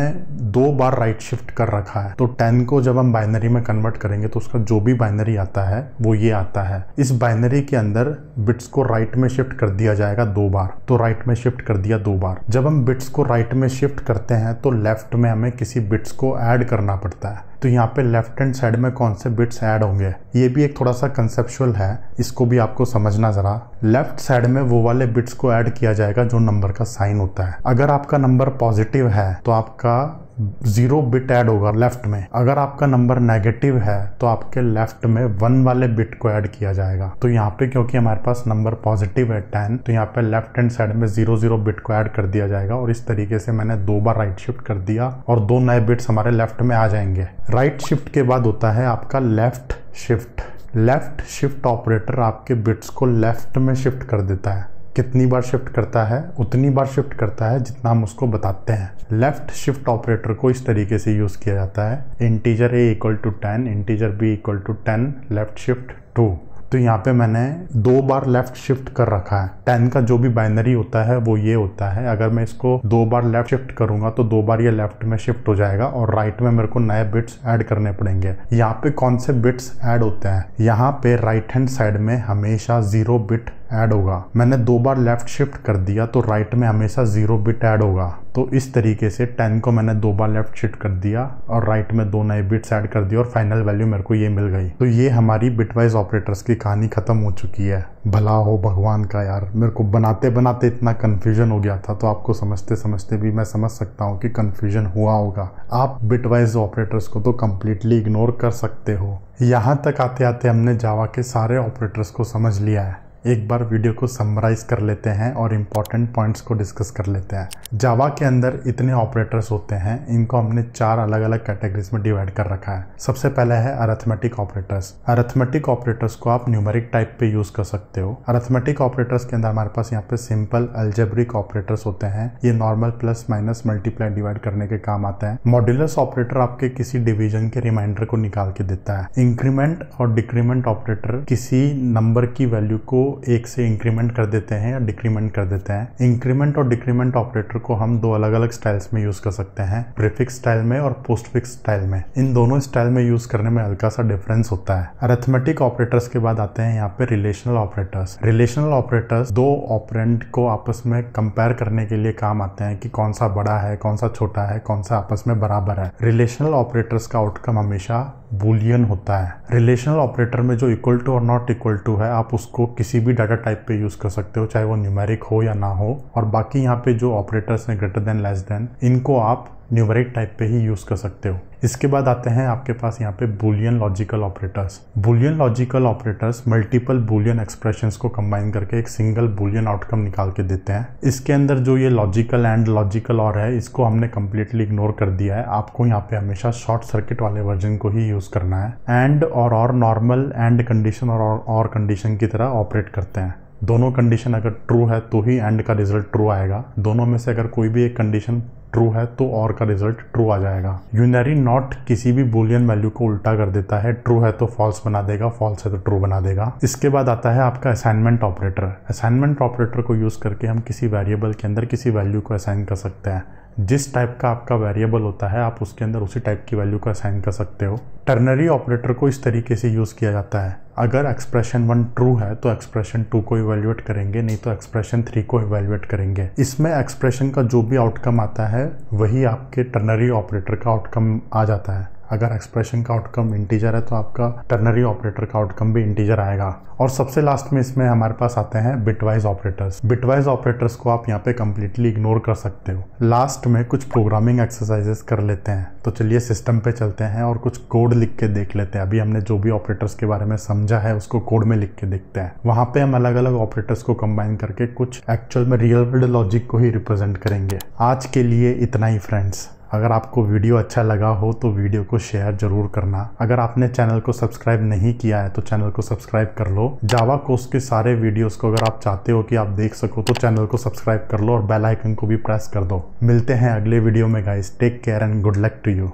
दो बार राइट शिफ्ट कर रखा है तो टेन को जब हम बाइनरी में कन्वर्ट करेंगे तो उसका जो भी बाइनरी आता है वो ये आता है इस बाइनरी के अंदर बिट्स को राइट में शिफ्ट कर दिया जाएगा दो बार तो राइट में शिफ्ट कर दिया दो बार जब हम बिट्स को राइट में शिफ्ट करते हैं तो लेफ्ट में हमें किसी बिट्स को ऐड करना पड़ता है तो यहाँ पे लेफ्ट हैंड साइड में कौन से बिट्स ऐड होंगे ये भी एक थोड़ा सा कंसेप्चुअल है इसको भी आपको समझना ज़रा लेफ्ट साइड में वो वाले बिट्स को ऐड किया जाएगा जो नंबर का साइन होता है अगर आपका नंबर पॉजिटिव पॉजिटिव है तो आपका जीरो बिट ऐड होगा लेफ्ट में अगर आपका नंबर नेगेटिव है तो आपके लेफ्ट में वन वाले बिट को ऐड किया जाएगा तो यहाँ पे क्योंकि हमारे पास नंबर पॉजिटिव है टेन तो यहाँ पे लेफ्ट हैंड साइड में जीरो जीरो बिट को ऐड कर दिया जाएगा और इस तरीके से मैंने दो बार राइट right शिफ्ट कर दिया और दो नए बिट्स हमारे लेफ्ट में आ जाएंगे राइट right शिफ्ट के बाद होता है आपका left shift left shift operator आपके बिट्स को लेफ्ट में शिफ्ट कर देता है कितनी बार शिफ्ट करता है उतनी बार शिफ्ट करता है जितना हम उसको बताते हैं लेफ्ट शिफ्ट ऑपरेटर को इस तरीके से यूज़ किया जाता है integer A equal to ten integer B equal to ten left shift two तो यहाँ पे मैंने दो बार लेफ्ट शिफ्ट कर रखा है टेन का जो भी बाइनरी होता है वो ये होता है अगर मैं इसको दो बार लेफ्ट शिफ्ट करूंगा तो दो बार ये लेफ्ट में शिफ्ट हो जाएगा और राइट में मेरे को नए बिट्स ऐड करने पड़ेंगे यहाँ पे कौन से बिट्स ऐड होते हैं यहाँ पे राइट हैंड साइड में हमेशा जीरो बिट ऐड होगा मैंने दो बार लेफ़्ट शिफ्ट कर दिया तो राइट में हमेशा ज़ीरो बिट ऐड होगा तो इस तरीके से टेन को मैंने दो बार लेफ़्ट शिफ्ट कर दिया और राइट में दो नए बिट्स ऐड कर दिए और फाइनल वैल्यू मेरे को ये मिल गई तो ये हमारी बिटवाइज ऑपरेटर्स की कहानी ख़त्म हो चुकी है भला हो भगवान का यार मेरे को बनाते बनाते इतना कन्फ्यूजन हो गया था तो आपको समझते समझते भी मैं समझ सकता हूँ कि कन्फ्यूजन हुआ होगा आप बिटवाइज ऑपरेटर्स को तो कम्प्लीटली इग्नोर कर सकते हो यहाँ तक आते आते हमने जावा के सारे ऑपरेटर्स को समझ लिया है एक बार वीडियो को समराइज़ कर लेते हैं और इम्पॉर्टेंट पॉइंट्स को डिस्कस कर लेते हैं जावा के अंदर इतने ऑपरेटर्स होते हैं इनको हमने चार अलग अलग कैटेगरीज में डिवाइड कर रखा है सबसे पहले है अरेथमेटिक ऑपरेटर्स अरेथमेटिक ऑपरेटर्स को आप न्यूमेरिक टाइप पे यूज़ कर सकते हो अरेथमेटिक ऑपरेटर्स के अंदर हमारे पास यहाँ पे सिंपल अल्जेब्रिक ऑपरेटर्स होते हैं ये normal plus minus multiply divide करने के काम आते हैं मॉड्यूलस ऑपरेटर आपके किसी डिविजन के रिमाइंडर को निकाल के देता है इंक्रीमेंट और डिक्रीमेंट ऑपरेटर किसी नंबर की वैल्यू को एक से इंक्रीमेंट कर देते हैं या डिक्रीमेंट कर देते हैं इंक्रीमेंट और डिक्रीमेंट ऑपरेटर को हम दो अलग अलग स्टाइल्स में यूज़ कर सकते हैं प्रीफिक्स स्टाइल में और पोस्टफिक्स स्टाइल में इन दोनों स्टाइल में यूज़ करने में हल्का सा डिफरेंस होता है अरेथमेटिक ऑपरेटर्स के बाद आते हैं यहाँ पे रिलेशनल ऑपरेटर्स रिलेशनल ऑपरेटर्स दो ऑपरेंट को आपस में कंपेयर करने के लिए काम आते हैं कि कौन सा बड़ा है कौन सा छोटा है कौन सा आपस में बराबर है रिलेशनल ऑपरेटर्स का आउटकम हमेशा बुलियन होता है रिलेशनल ऑपरेटर में जो इक्वल टू और नॉट इक्वल टू है आप उसको किसी भी डाटा टाइप पे यूज़ कर सकते हो चाहे वो न्यूमेरिक हो या ना हो और बाकी यहाँ पे जो ऑपरेटर्स हैं ग्रेटर देन लेस देन इनको आप न्यूमरिक टाइप पे ही यूज़ कर सकते हो इसके बाद आते हैं आपके पास यहाँ पे boolean logical operators boolean logical operators multiple boolean expressions को कंबाइन करके एक सिंगल बुलियन आउटकम निकाल के देते हैं इसके अंदर जो ये लॉजिकल एंड लॉजिकल और है इसको हमने कम्प्लीटली इग्नोर कर दिया है आपको यहाँ पे हमेशा शॉर्ट सर्किट वाले वर्जन को ही यूज़ करना है एंड और और नॉर्मल एंड कंडीशन और और कंडीशन की तरह ऑपरेट करते हैं दोनों कंडीशन अगर ट्रू है तो ही एंड का रिजल्ट ट्रू आएगा दोनों में से अगर कोई भी एक कंडीशन ट्रू है तो और का रिजल्ट ट्रू आ जाएगा यूनरी नॉट किसी भी बुलियन वैल्यू को उल्टा कर देता है ट्रू है तो फॉल्स बना देगा फॉल्स है तो ट्रू बना देगा इसके बाद आता है आपका असाइनमेंट ऑपरेटर असाइनमेंट ऑपरेटर को यूज़ करके हम किसी वेरिएबल के अंदर किसी वैल्यू को असाइन कर सकते हैं जिस टाइप का आपका वेरिएबल होता है आप उसके अंदर उसी टाइप की वैल्यू का असाइन कर सकते हो टर्नरी ऑपरेटर को इस तरीके से यूज़ किया जाता है अगर एक्सप्रेशन वन ट्रू है तो एक्सप्रेशन टू को इवेल्युएट करेंगे नहीं तो एक्सप्रेशन थ्री को इवेल्युएट करेंगे इसमें एक्सप्रेशन का जो भी आउटकम आता है वही आपके टर्नरी ऑपरेटर का आउटकम आ जाता है अगर एक्सप्रेशन का आउटकम इंटीजर है तो आपका टर्नरी ऑपरेटर का आउटकम भी इंटीजर आएगा और सबसे लास्ट में इसमें हमारे पास आते हैं बिटवाइज ऑपरेटर्स बिटवाइज ऑपरेटर्स को आप यहाँ पे कम्प्लीटली इग्नोर कर सकते हो लास्ट में कुछ प्रोग्रामिंग एक्सरसाइजेस कर लेते हैं तो चलिए सिस्टम पे चलते हैं और कुछ कोड लिख के देख लेते हैं अभी हमने जो भी ऑपरेटर्स के बारे में समझा है उसको कोड में लिख के देखते हैं वहाँ पे हम अलग अलग ऑपरेटर्स को कंबाइन करके कुछ एक्चुअल में रियल वर्ल्ड लॉजिक को ही रिप्रेजेंट करेंगे आज के लिए इतना ही फ्रेंड्स अगर आपको वीडियो अच्छा लगा हो तो वीडियो को शेयर जरूर करना अगर आपने चैनल को सब्सक्राइब नहीं किया है तो चैनल को सब्सक्राइब कर लो जावा कोर्स के सारे वीडियोस को अगर आप चाहते हो कि आप देख सको तो चैनल को सब्सक्राइब कर लो और बेल आइकन को भी प्रेस कर दो मिलते हैं अगले वीडियो में guys take care and good luck to you